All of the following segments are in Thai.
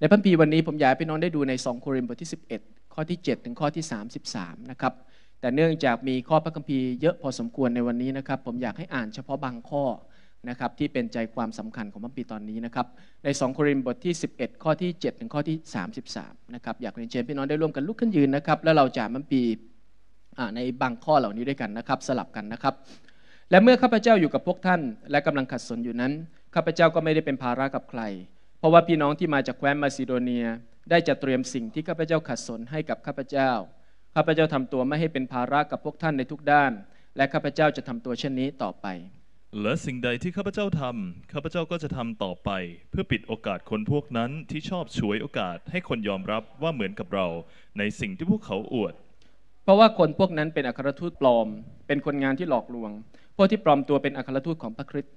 ในพระภีวันนี้ผมอยากให้พี่น้องได้ดูใน 2 โครินธ์บทที่ 11 ข้อที่ 7 ถึงข้อที่ 33 นะครับแต่เนื่องจากมีข้อพระคัมภีร์เยอะพอสมควรในวันนี้นะครับผมอยากให้อ่านเฉพาะบางข้อนะครับที่เป็นใจความสำคัญของพระภีตอนนี้นะครับใน 2 โครินธ์บทที่ 11 ข้อที่ 7 ถึงข้อที่ 33 นะครับอยากเรียนเชิญพี่น้องได้ร่วมกันลุกขึ้นยืนนะครับแล้วเราจะมันปีในบางข้อเหล่านี้ด้วยกันนะครับสลับกันนะครับและเมื่อข้าพเจ้าอยู่กับพวกท่านและกำลังขัดสนอยู่นั้นข้าพเจ้าก็ไม่ได้เป็นภาระกับใครเพราะว่าพี่น้องที่มาจากแคว้นมาซิโดเนียได้จะเตรียมสิ่งที่ข้าพเจ้าขัดสนให้กับข้าพเจ้า ข้าพเจ้าทำตัวไม่ให้เป็นภาระกับพวกท่านในทุกด้าน และข้าพเจ้าจะทำตัวเช่นนี้ต่อไป และสิ่งใดที่ข้าพเจ้าทำข้าพเจ้าก็จะทำต่อไป เพื่อปิดโอกาสคนพวกนั้นที่ชอบฉวยโอกาสให้คนยอมรับว่าเหมือนกับเราในสิ่งที่พวกเขาอวด เพราะว่าคนพวกนั้นเป็นอัครทูตปลอม เป็นคนงานที่หลอกลวง พวกที่ปลอมตัวเป็นอัครทูตของพระคริสต์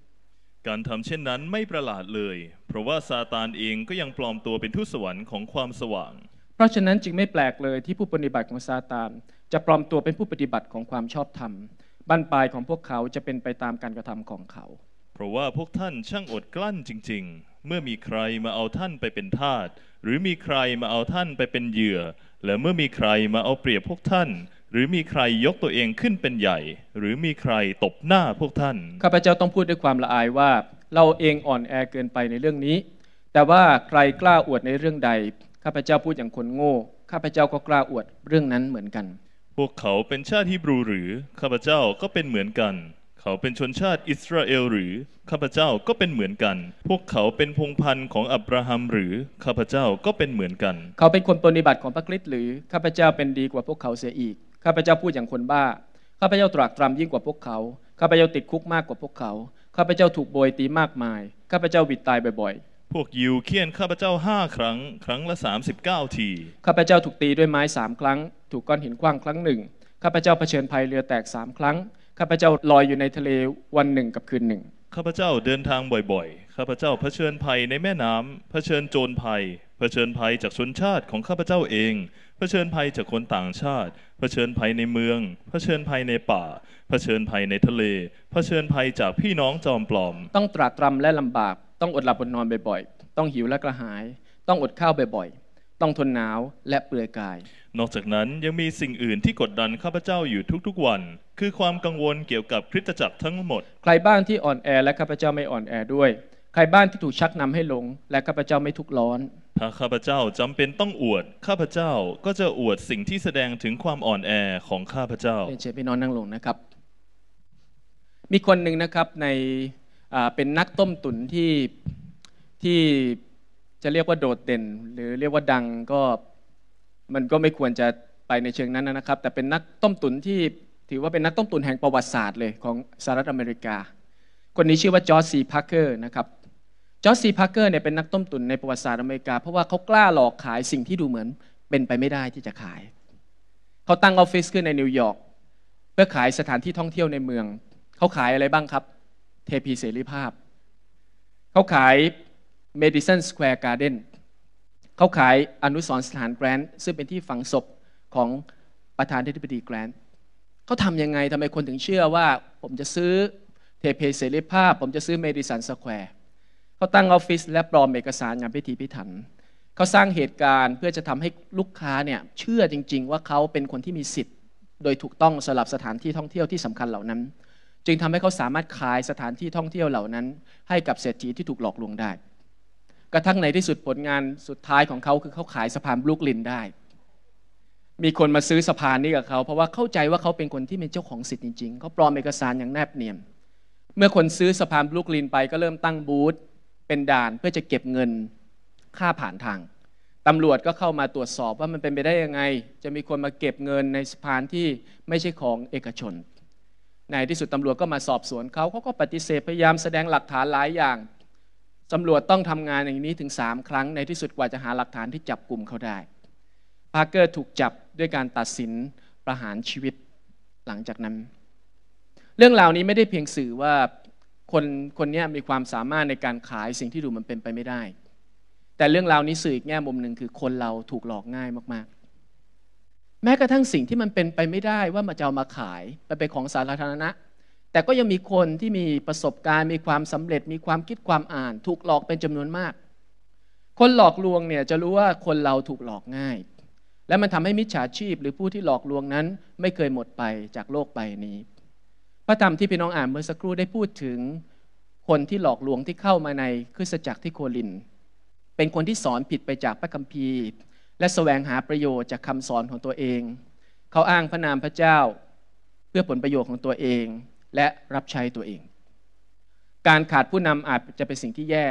การทำเช่นนั้นไม่ประหลาดเลย เพราะว่าซาตานเองก็ยังปลอมตัวเป็นทูตสวรรค์ของความสว่าง เพราะฉะนั้นจึงไม่แปลกเลยที่ผู้ปฏิบัติของซาตาน จะปลอมตัวเป็นผู้ปฏิบัติของความชอบธรรมบั้นปลายของพวกเขาจะเป็นไปตามการกระทำของเขา เพราะว่าพวกท่านช่างอดกลั้นจริง ๆ เมื่อมีใครมาเอาท่านไปเป็นทาส หรือมีใครมาเอาท่านไปเป็นเหยื่อ และเมื่อมีใครมาเอาเปรียบพวกท่านหรือมีใครยกตัวเองขึ้นเป็นใหญ่ หรือมีใครตบหน้าพวกท่าน ข้าพเจ้าต้องพูดด้วยความละอายว่า เราเองอ่อนแอเกินไปในเรื่องนี้ แต่ว่าใครกล้าอวดในเรื่องใด ข้าพเจ้าพูดอย่างคนโง่ข้าพเจ้าก็กล้าอวดเรื่องนั้นเหมือนกัน พวกเขาเป็นชาติฮิบรูหรือข้าพเจ้าก็เป็นเหมือนกัน เขาเป็นชนชาติอิสราเอล หรือข้าพเจ้าก็เป็นเหมือนกัน พวกเขาเป็นพงพันธุ์ของอับราฮัมหรือข้าพเจ้าก็เป็นเหมือนกัน เขาเป็นคนปฏิบัติของพระคริสต์หรือข้าพเจ้าเป็นดีกว่าพวกเขาเสียอีกข้าพเจ้าพูดอย่างคนบ้า ข้าพเจ้าตรากตรำยิ่งกว่าพวกเขา ข้าพเจ้าติดคุกมากกว่าพวกเขา ข้าพเจ้าถูกโบยตีมากมาย ข้าพเจ้าบิดตายบ่อยๆ พวกยิวเคี่ยนข้าพเจ้าห้าครั้ง ครั้งละ 39 ที ข้าพเจ้าถูกตีด้วยไม้สามครั้ง ถูกก้อนหินคว้างครั้งหนึ่ง ข้าพเจ้าเผชิญภัยเรือแตกสามครั้ง ข้าพเจ้าลอยอยู่ในทะเลวันหนึ่งกับคืนหนึ่ง ข้าพเจ้าเดินทางบ่อยๆ ข้าพเจ้าเผชิญภัยในแม่น้ำเผชิญโจรภัย เผชิญภัยจากชนชาติของข้าพเจ้าเองเผชิญภัยจากคนต่างชาติเผชิญภัยในเมืองเผชิญภัยในป่าเผชิญภัยในทะเลเผชิญภัยจากพี่น้องจอมปลอม ต้องตรากตรำและลำบากต้องอดหลับอดนอนบ่อยๆ ต้องหิวและกระหาย ต้องอดข้าวบ่อย ๆ ต้องทนหนาวและเปลือยกาย นอกจากนั้นยังมีสิ่งอื่นที่กดดันข้าพเจ้าอยู่ทุกๆวัน คือความกังวลเกี่ยวกับคริสตจักรทั้งหมด ใครบ้างที่อ่อนแอและข้าพเจ้าไม่อ่อนแอด้วย ใครบ้างที่ถูกชักนำให้หลงและข้าพเจ้าไม่ทุกข์ร้อนถ้าข้าพเจ้าจำเป็นต้องอวดข้าพเจ้าก็จะอวดสิ่งที่แสดงถึงความอ่อนแอของข้าพเจ้าเปนเชิญพี่น้องนั่งลงนะครับ มีคนหนึ่งนะครับในเป็นนักต้มตุ๋นที่ที่จะเรียกว่าโดดเด่น หรือเรียกว่าดังก็มันก็ไม่ควรจะไปในเชิงนั้นนะครับ แต่เป็นนักต้มตุ๋นที่ถือว่าเป็นนักต้มตุ๋นแห่งประวัติศาสตร์เลยของสหรัฐอเมริกา คนนี้ชื่อว่าจอร์จซีพาร์เกอร์นะครับจอร์จซีพาร์เกอร์เนี่ยเป็นนักต้มตุ๋นในประวัติศาสตร์อเมริกา เพราะว่าเขากล้าหลอกขายสิ่งที่ดูเหมือนเป็นไปไม่ได้ที่จะขาย เขาตั้งออฟฟิศขึ้นในนิวยอร์กเพื่อขายสถานที่ท่องเที่ยวในเมือง เขาขายอะไรบ้างครับ เทพีเสรีภาพ เขาขาย Madison Square Garden เขาขายอนุสรสถานแกรนด์ซึ่งเป็นที่ฝังศพของประธานธิบดีแกรนด์เขาทำยังไงทำไมคนถึงเชื่อว่าผมจะซื้อเทพีเสรีภาพ ผมจะซื้อเมดิสันสแควร์เขาตั้งออฟฟิศและปลอมเอกสารอย่างพิถีพิถัน เขาสร้างเหตุการณ์เพื่อจะทำให้ลูกค้าเนี่ยเชื่อจริงๆ ว่าเขาเป็นคนที่มีสิทธิ์ โดยถูกต้องสำหรับสถานที่ท่องเที่ยวที่สำคัญเหล่านั้น จึงทำให้เขาสามารถขายสถานที่ท่องเที่ยวเหล่านั้น ให้กับเศรษฐีที่ถูกหลอกลวงได้ กระทั่งในที่สุดผลงานสุดท้ายของเขาคือเขาขายสะพานบลูกลินได้ มีคนมาซื้อสะพานนี้กับเขาเพราะว่าเข้าใจว่าเขาเป็นคนที่เป็นเจ้าของสิทธิ์จริงๆ เขาปลอมเอกสารอย่างแนบเนียน เมื่อคนซื้อสะพานบลูกลิน ไปก็เริ่มตั้งบูธเป็นด่านเพื่อจะเก็บเงินค่าผ่านทางตำรวจก็เข้ามาตรวจสอบว่ามันเป็นไปได้ยังไง จะมีคนมาเก็บเงินในสะพานที่ไม่ใช่ของเอกชน ในที่สุดตำรวจก็มาสอบสวนเขาเขาก็ปฏิเสธพยายามแสดงหลักฐานหลายอย่างตำรวจต้องทำงานอย่างนี้ถึง 3 ครั้ง ในที่สุดกว่าจะหาหลักฐานที่จับกลุ่มเขาได้พาเกอร์ถูกจับด้วยการตัดสินประหารชีวิตหลังจากนั้นเรื่องราวนี้ไม่ได้เพียงสื่อว่าคนคนนี้มีความสามารถในการขายสิ่งที่ดูมันเป็นไปไม่ได้ แต่เรื่องราวนี้สื่ออีกแง่มุมหนึ่งคือคนเราถูกหลอกง่ายมาก ๆ แม้กระทั่งสิ่งที่มันเป็นไปไม่ได้ว่ามาจะเอามาขายไปเป็นของสาธารณะแต่ก็ยังมีคนที่มีประสบการณ์มีความสำเร็จมีความคิดความอ่านถูกหลอกเป็นจำนวนมาก คนหลอกลวงเนี่ยจะรู้ว่าคนเราถูกหลอกง่าย และมันทำให้มิจฉาชีพหรือผู้ที่หลอกลวงนั้น ไม่เคยหมดไปจากโลกใบนี้พระธรรมที่พี่น้องอ่านเมื่อสักครู่ได้พูดถึงคนที่หลอกลวงที่เข้ามาในคริสตจักรที่โคลินเป็นคนที่สอนผิดไปจากพระคัมภีร์ และแสวงหาประโยชน์จากคำสอนของตัวเอง เขาอ้างพระนามพระเจ้าเพื่อผลประโยชน์ของตัวเองและรับใช้ตัวเอง การขาดผู้นำอาจจะเป็นสิ่งที่แย่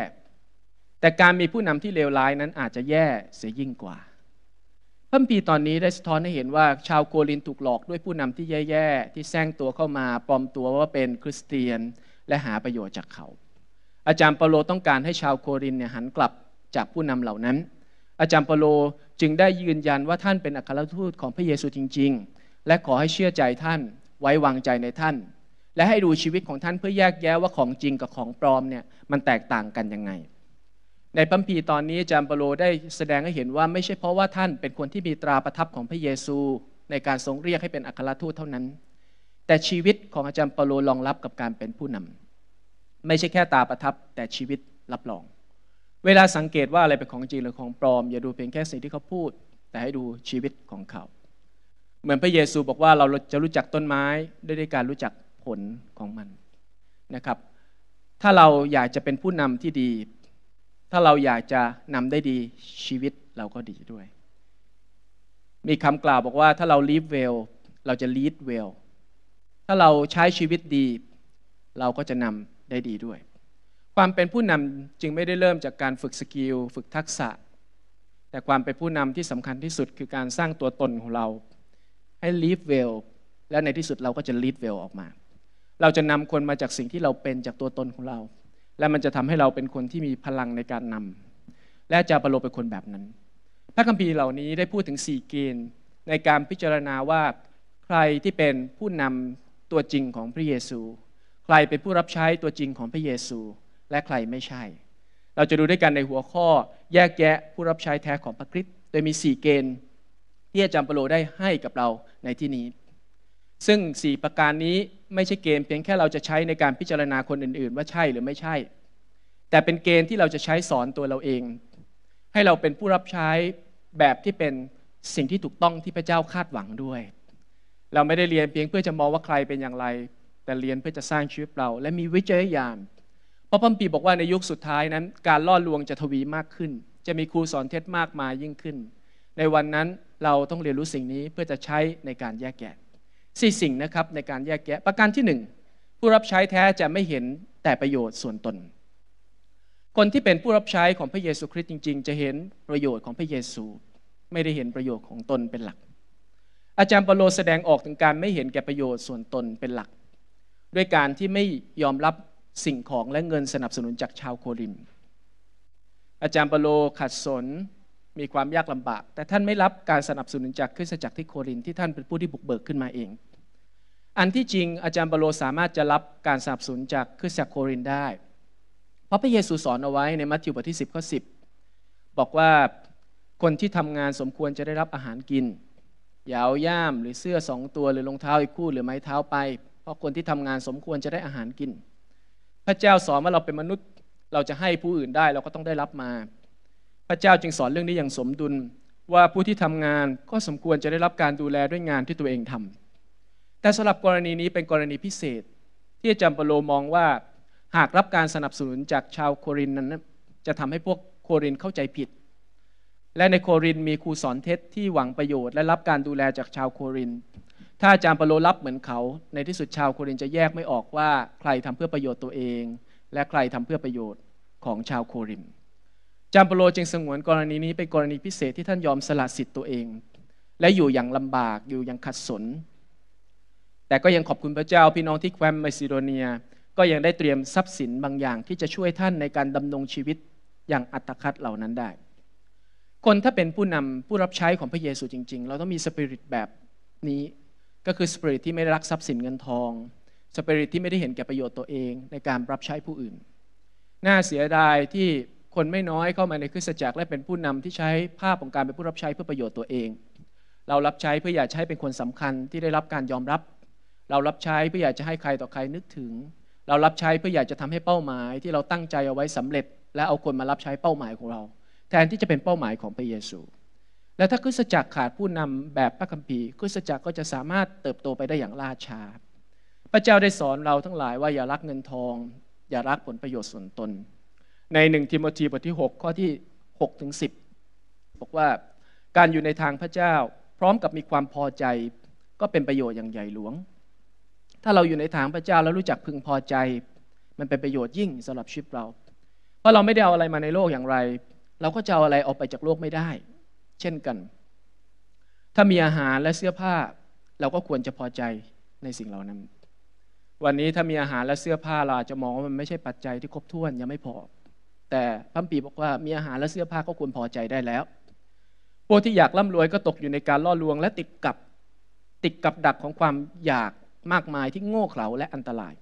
แต่การมีผู้นำที่เลวร้ายนั้นอาจจะแย่เสียยิ่งกว่าพระปีตอนนี้ ได้สะท้อนให้เห็นว่าชาวโกลินถูกหลอกด้วยผู้นำที่แย่ๆ ที่แซงตัวเข้ามาปลอมตัวว่าเป็นคริสเตียนและหาประโยชน์จากเขา อาจารย์เปโลต้องการให้ชาวโคลินเนี่ยหันกลับจากผู้นำเหล่านั้น อาจารย์เปโลจึงได้ยืนยันว่าท่านเป็นอัครทูตของพระเยซูจริงๆ และขอให้เชื่อใจท่านไว้วางใจในท่าน และให้ดูชีวิตของท่านเพื่อแยกแยะว่าของจริงกับของปลอมเนี่ยมันแตกต่างกันยังไงในปัมพีตอนนี้จามเปโลได้แสดงให้เห็นว่าไม่ใช่เพราะว่าท่านเป็นคนที่มีตราประทับของพระเยซูในการทรงเรียกให้เป็นอัครทูตเท่านั้น แต่ชีวิตของอาจารย์เปโลรองรับกับการเป็นผู้นำ ไม่ใช่แค่ตาประทับแต่ชีวิตรับรอง เวลาสังเกตว่าอะไรเป็นของจริงหรือของปลอม อย่าดูเพียงแค่สิ่งที่เขาพูด แต่ให้ดูชีวิตของเขา เหมือนพระเยซูบอกว่าเราจะรู้จักต้นไม้ด้วยการรู้จักผลของมันนะครับ ถ้าเราอยากจะเป็นผู้นำที่ดีถ้าเราอยากจะนำได้ดีชีวิตเราก็ดีด้วย มีคำกล่าวบอกว่าถ้าเรา live well เราจะ lead well ถ้าเราใช้ชีวิตดี เราก็จะนำได้ดีด้วย ความเป็นผู้นำจึงไม่ได้เริ่มจากการฝึกสกิลฝึกทักษะ แต่ความเป็นผู้นำที่สำคัญที่สุดคือการสร้างตัวตนของเราให้ live well และในที่สุดเราก็จะ lead well ออกมา เราจะนำคนมาจากสิ่งที่เราเป็นจากตัวตนของเราและมันจะทำให้เราเป็นคนที่มีพลังในการนำ และจะจระปโลเป็นคนแบบนั้น พระคัมภีร์เหล่านี้ได้พูดถึง4เกณฑ์ในการพิจารณาว่าใครที่เป็นผู้นำตัวจริงของพระเยซู ใครเป็นผู้รับใช้ตัวจริงของพระเยซูและใครไม่ใช่ เราจะดูด้วยกันในหัวข้อแยกแยะผู้รับใช้แท้ของพระคริสต์โดยมี4เกณฑ์ ที่อาจารย์เปโลได้ให้กับเราในที่นี้ซึ่ง 4 ประการนี้ไม่ใช่เกณฑ์เพียงแค่เราจะใช้ในการพิจารณาคนอื่นๆ ว่าใช่หรือไม่ใช่ แต่เป็นเกณฑ์ที่เราจะใช้สอนตัวเราเอง ให้เราเป็นผู้รับใช้แบบที่เป็นสิ่งที่ถูกต้องที่พระเจ้าคาดหวังด้วย เราไม่ได้เรียน เพียงเพื่อจะมองว่าใครเป็นอย่างไร แต่เรียนเพื่อจะสร้างชีวิตเราและมีวิจัยยาม เพราะพัมปีบอกว่าในยุคสุดท้ายนั้น การล่อลวงจะทวีมากขึ้น จะมีครูสอนเท็จมากมายยิ่งขึ้น ในวันนั้นเราต้องเรียนรู้สิ่งนี้เพื่อจะใช้ในการแยกแยะสี่สิ่งนะครับในการแยกแยะประการที่1ผู้รับใช้แท้จะไม่เห็นแต่ประโยชน์ส่วนตน คนที่เป็นผู้รับใช้ของพระเยซูคริสต์จริง ๆ จะเห็นประโยชน์ของพระเยซูไม่ได้เห็นประโยชน์ของตนเป็นหลัก อาจารย์เปโลแสดงออกถึงการไม่เห็นแก่ประโยชน์ส่วนตนเป็นหลัก ด้วยการที่ไม่ยอมรับสิ่งของและเงินสนับสนุนจากชาวโครินอาจารย์เปโลขัดสนมีความยากลำบาก แต่ท่านไม่รับการสนับสนุนจากคริสตจักรที่โครินที่ท่านเป็นผู้ที่บุกเบิกขึ้นมาเองอันที่จริงอาจารย์เปโลสามารถจะรับการสนับสนุนจากคริสตจักรโครินได้ เพราะพระเยซูสอนเอาไว้ในมัทธิวบทที่ 10ข้อ10 บอกว่าคนที่ทำงานสมควรจะได้รับอาหารกินอย่าเอาย่ามหรือเสื้อสองตัวหรือรองเท้าอีกคู่หรือไม้เท้าไป เพราะคนที่ทำงานสมควรจะได้อาหารกิน พระเจ้าสอนว่าเราเป็นมนุษย์เราจะให้ผู้อื่นได้เราก็ต้องได้รับมา พระเจ้าจึงสอนเรื่องนี้อย่างสมดุลว่าผู้ที่ทำงานก็สมควรจะได้รับการดูแลด้วยงานที่ตัวเองทำแต่สำหรับกรณีนี้เป็นกรณีพิเศษ ที่อาจารย์ปโลมองว่าหากรับการสนับสนุนจากชาวโครินนั้นจะทำให้พวกโครินเข้าใจผิด และในโครินมีครูสอนเท็จที่หวังประโยชน์และรับการดูแลจากชาวโครินถ้าอาจารย์ปโลรับเหมือนเขาในที่สุดชาวโครินจะแยกไม่ออกว่า ใครทำเพื่อประโยชน์ตัวเอง และใครทำเพื่อประโยชน์ของชาวโครินจามเปโลจึงสงวนกรณีนี้เป็นกรณีพิเศษที่ท่านยอมสละสิทธิ์ตัวเอง และอยู่อย่างลำบากอยู่อย่างขัดสนแต่ก็ยังขอบคุณพระเจ้าพี่น้องที่แคว้นมมซิโดเนีย ก็ยังได้เตรียมทรัพย์สินบางอย่าง ที่จะช่วยท่านในการดำรงชีวิตอย่างอัตคัดเหล่านั้นได้ คนถ้าเป็นผู้นำผู้รับใช้ของพระเยซูจริง ๆ เราต้องมีสปิริตแบบนี้ ก็คือสปิริตที่ไม่รักทรัพย์สินเงินทองสปิริตที่ไม่ได้เห็นแก่ประโยชน์ตัวเองในการรับใช้ผู้อื่นน่าเสียดายที่คนไม่น้อยเข้ามาในคริสตจักร และเป็นผู้นำที่ใช้ภาพของการเป็นผู้รับใช้เพื่อประโยชน์ตัวเอง เรารับใช้เพื่ออยากใช้เป็นคนสำคัญที่ได้รับการยอมรับเรารับใช้เพื่ออยากจะให้ใครต่อใครนึกถึง เรารับใช้เพื่ออยากจะทำให้เป้าหมายที่เราตั้งใจเอาไว้สำเร็จ และเอาคนมารับใช้เป้าหมายของเรา แทนที่จะเป็นเป้าหมายของพระเยซู และถ้าคริสตจักรขาดผู้นำแบบพระคัมภีร์คริสตจักรก็จะสามารถเติบโตไปได้อย่างล่าช้าพระเจ้าได้สอนเราทั้งหลายว่าอย่ารักเงินทอง อย่ารักผลประโยชน์ส่วนตน ในหนึ่งทิโมธีบทที่ 6 ข้อที่6ถึง10บอกว่าการอยู่ในทางพระเจ้าพร้อมกับมีความพอใจก็เป็นประโยชน์อย่างใหญ่หลวงถ้าเราอยู่ในทางพระเจ้าแล้วรู้จักพึงพอใจ มันเป็นประโยชน์ยิ่งสำหรับชีวิตเรา เพราะเราไม่ได้เอาอะไรมาในโลกอย่างไร เราก็จะเอาอะไรออกไปจากโลกไม่ได้ เช่นกัน ถ้ามีอาหารและเสื้อผ้าเราก็ควรจะพอใจในสิ่งเหล่านั้น วันนี้ถ้ามีอาหารและเสื้อผ้า เราจจะมองว่ามันไม่ใช่ปัจจัยที่ครบถ้วนยังไม่พอ แต่พัมปีบอกว่ามีอาหารและเสื้อผ้าก็ควรพอใจได้แล้วพวกที่อยากร่ำรวยก็ตกอยู่ในการล่อลวง และติดกับติดกับดักของความอยากมากมายที่โง่เขลาและอันตราย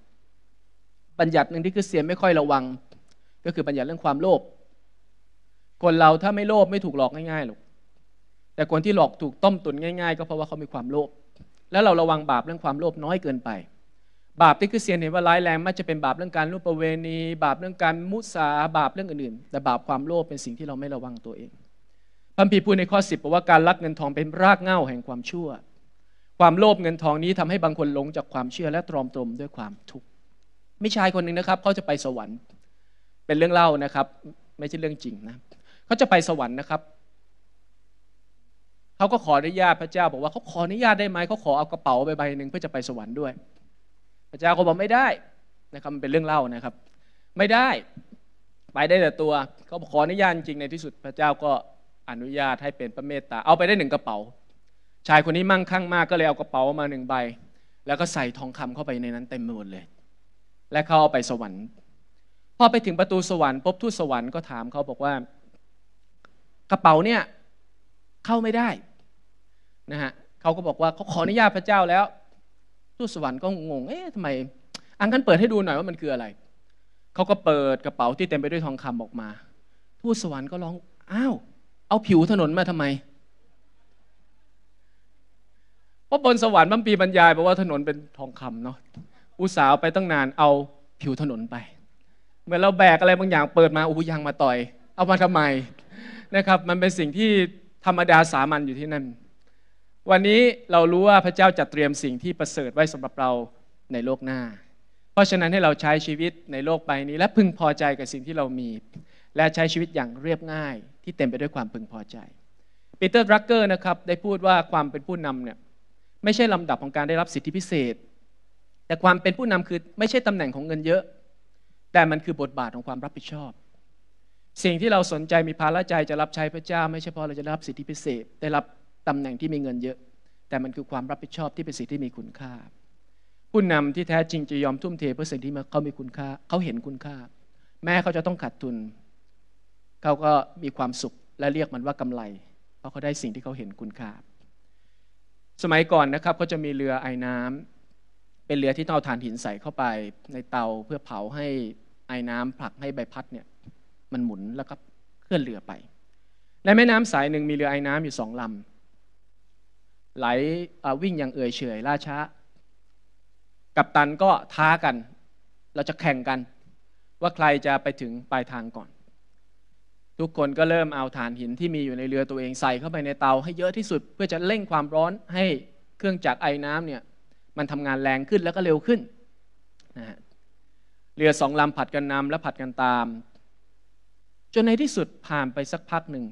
บัญญัติหนึ่งที่คือเสียนไม่ค่อยระวัง ก็คือบัญญัติเรื่องความโลภ คนเราถ้าไม่โลภไม่ถูกหลอกง่ายๆหรอก แต่คนที่หลอกถูกต้มตุนง่ายๆ ก็เพราะว่าเขามีความโลภ แล้วเราระวังบาปเรื่องความโลภน้อยเกินไป บาปที่คือเสียนเห็นว่าร้ายแรงมักจะเป็นบาปเรื่องการรูปประเวณี บาปเรื่องการมุสา บาปเรื่องอื่นๆ แต่บาปความโลภเป็นสิ่งที่เราไม่ระวังตัวเองพัมพีพูดในข้อิบบอกว่าการลักเงินทองเป็นรากเหง้าแห่งความชั่วความโลภเงินทองนี้ทำให้บางคนหลง จากความเชื่อและตรอมตรมด้วยความทุกข์ม่ชายคนหนึ่งนะครับ เขาจะไปสวรรค์เป็นเรื่องเล่านะครับ ไม่ใช่เรื่องจริงนะเขาจะไปสวรรค์นะครับ เขาก็ขออนุญาตพระเจ้า บอกว่าเขาขออนุญาตได้ไหมเขาขอเอากระเป๋าใบใบหนึ่งเพื่อจะไปสวรรค์ด้วย พระเจ้าก็บอกไม่ได้นะครับมันเป็นเรื่องเล่านะครับ ไม่ได้ ไปได้แต่ตัวเขาขออนุญาตจริงในที่สุด พระเจ้าก็อนุญาตให้เป็นพระเมตตาเอาไปได้หนึ่งกระเป๋าชายคนนี้มั่งคั่งมากก็เลยเอากระเป๋ามาหนึ่งใบ แล้วก็ใส่ทองคำเข้าไปในนั้นเต็มไปหมดเลย และเขาเอาไปสวรรค์พอไปถึงประตูสวรรค์พบทูตสวรรค์ก็ถามเขาบอกว่า กระเป๋าเนี่ยเข้าไม่ได้นะฮะเขาก็บอกว่าเขาขออนุญาตพระเจ้าแล้ว ทูตสวรรค์ก็งงเอ๊ะทำไม อังคันเปิดให้ดูหน่อยว่ามันคืออะไร เขาก็เปิดกระเป๋าที่เต็มไปด้วยทองคำออกมา ทูตสวรรค์ก็ร้องอ้าวเอาผิวถนนมาทำไมพราะบนสวรรค์มันปีบรรยายบอกว่าถนนเป็นทองคำเนาะ อุตสาวไปตั้งนานเอาผิวถนนไปเหมือนเราแบกอะไรบางอย่างเปิดมาอู้ยังมาต่อย เอามาทำไมนะครับ มันเป็นสิ่งที่ธรรมดาสามัญอยู่ที่นั่น วันนี้เรารู้ว่าพระเจ้าจัดเตรียมสิ่งที่ประเสริฐไว้สำหรับเราในโลกหน้า เพราะฉะนั้นให้เราใช้ชีวิตในโลกใบนี้ และพึงพอใจกับสิ่งที่เรามี และใช้ชีวิตอย่างเรียบง่าย ที่เต็มไปด้วยความพึงพอใจ ปีเตอร์รักเกอร์ นะครับ ได้พูดว่าความเป็นผู้นำเนี่ยไม่ใช่ลำดับของการได้รับสิทธิพิเศษ แต่ความเป็นผู้นำคือไม่ใช่ตำแหน่งของเงินเยอะ แต่มันคือบทบาทของความรับผิดชอบ สิ่งที่เราสนใจมีภาระใจจะรับใช้พระเจ้าไม่ใช่เพราะเราจะได้รับสิทธิพิเศษ ได้รับตำแหน่งที่มีเงินเยอะ แต่มันคือความรับผิดชอบที่เป็นสิ่งที่มีคุณค่า ผู้นำที่แท้จริงจะยอมทุ่มเทเพื่อสิ่งที่เขามีคุณค่าเขาเห็นคุณค่าแม้เขาจะต้องขาดทุนเขาก็มีความสุขและเรียกมันว่ากำไร เพราะเขาได้สิ่งที่เขาเห็นคุณค่าสมัยก่อนนะครับก็จะมีเรือไอ้น้ำเป็นเรือที่เอาถ่านหินใส่เข้าไปในเตาเพื่อเผาให้ไอ้น้ำผลักให้ใบพัดเนี่ยมันหมุนแล้วก็เคลื่อนเรือไป ในแม่น้ำสายหนึ่งมีเรือไอ้น้ำอยู่สองลำไหลวิ่งอย่างเอื่อยเฉยล่าช้ากับตันก็ท้ากัน เราจะแข่งกันว่าใครจะไปถึงปลายทางก่อนทุกคนก็เริ่มเอาถ่านหินที่มีอยู่ในเรือตัวเองใส่เข้าไปในเตาให้เยอะที่สุดเพื่อจะเร่งความร้อนให้เครื่องจักรไอ้น้ำเนี่ยมันทำงานแรงขึ้นแล้วก็เร็วขึ้นนะฮะเรือสองลำผัดกันนำและผัดกันตาม จนในที่สุดผ่านไปสักพักหนึ่ง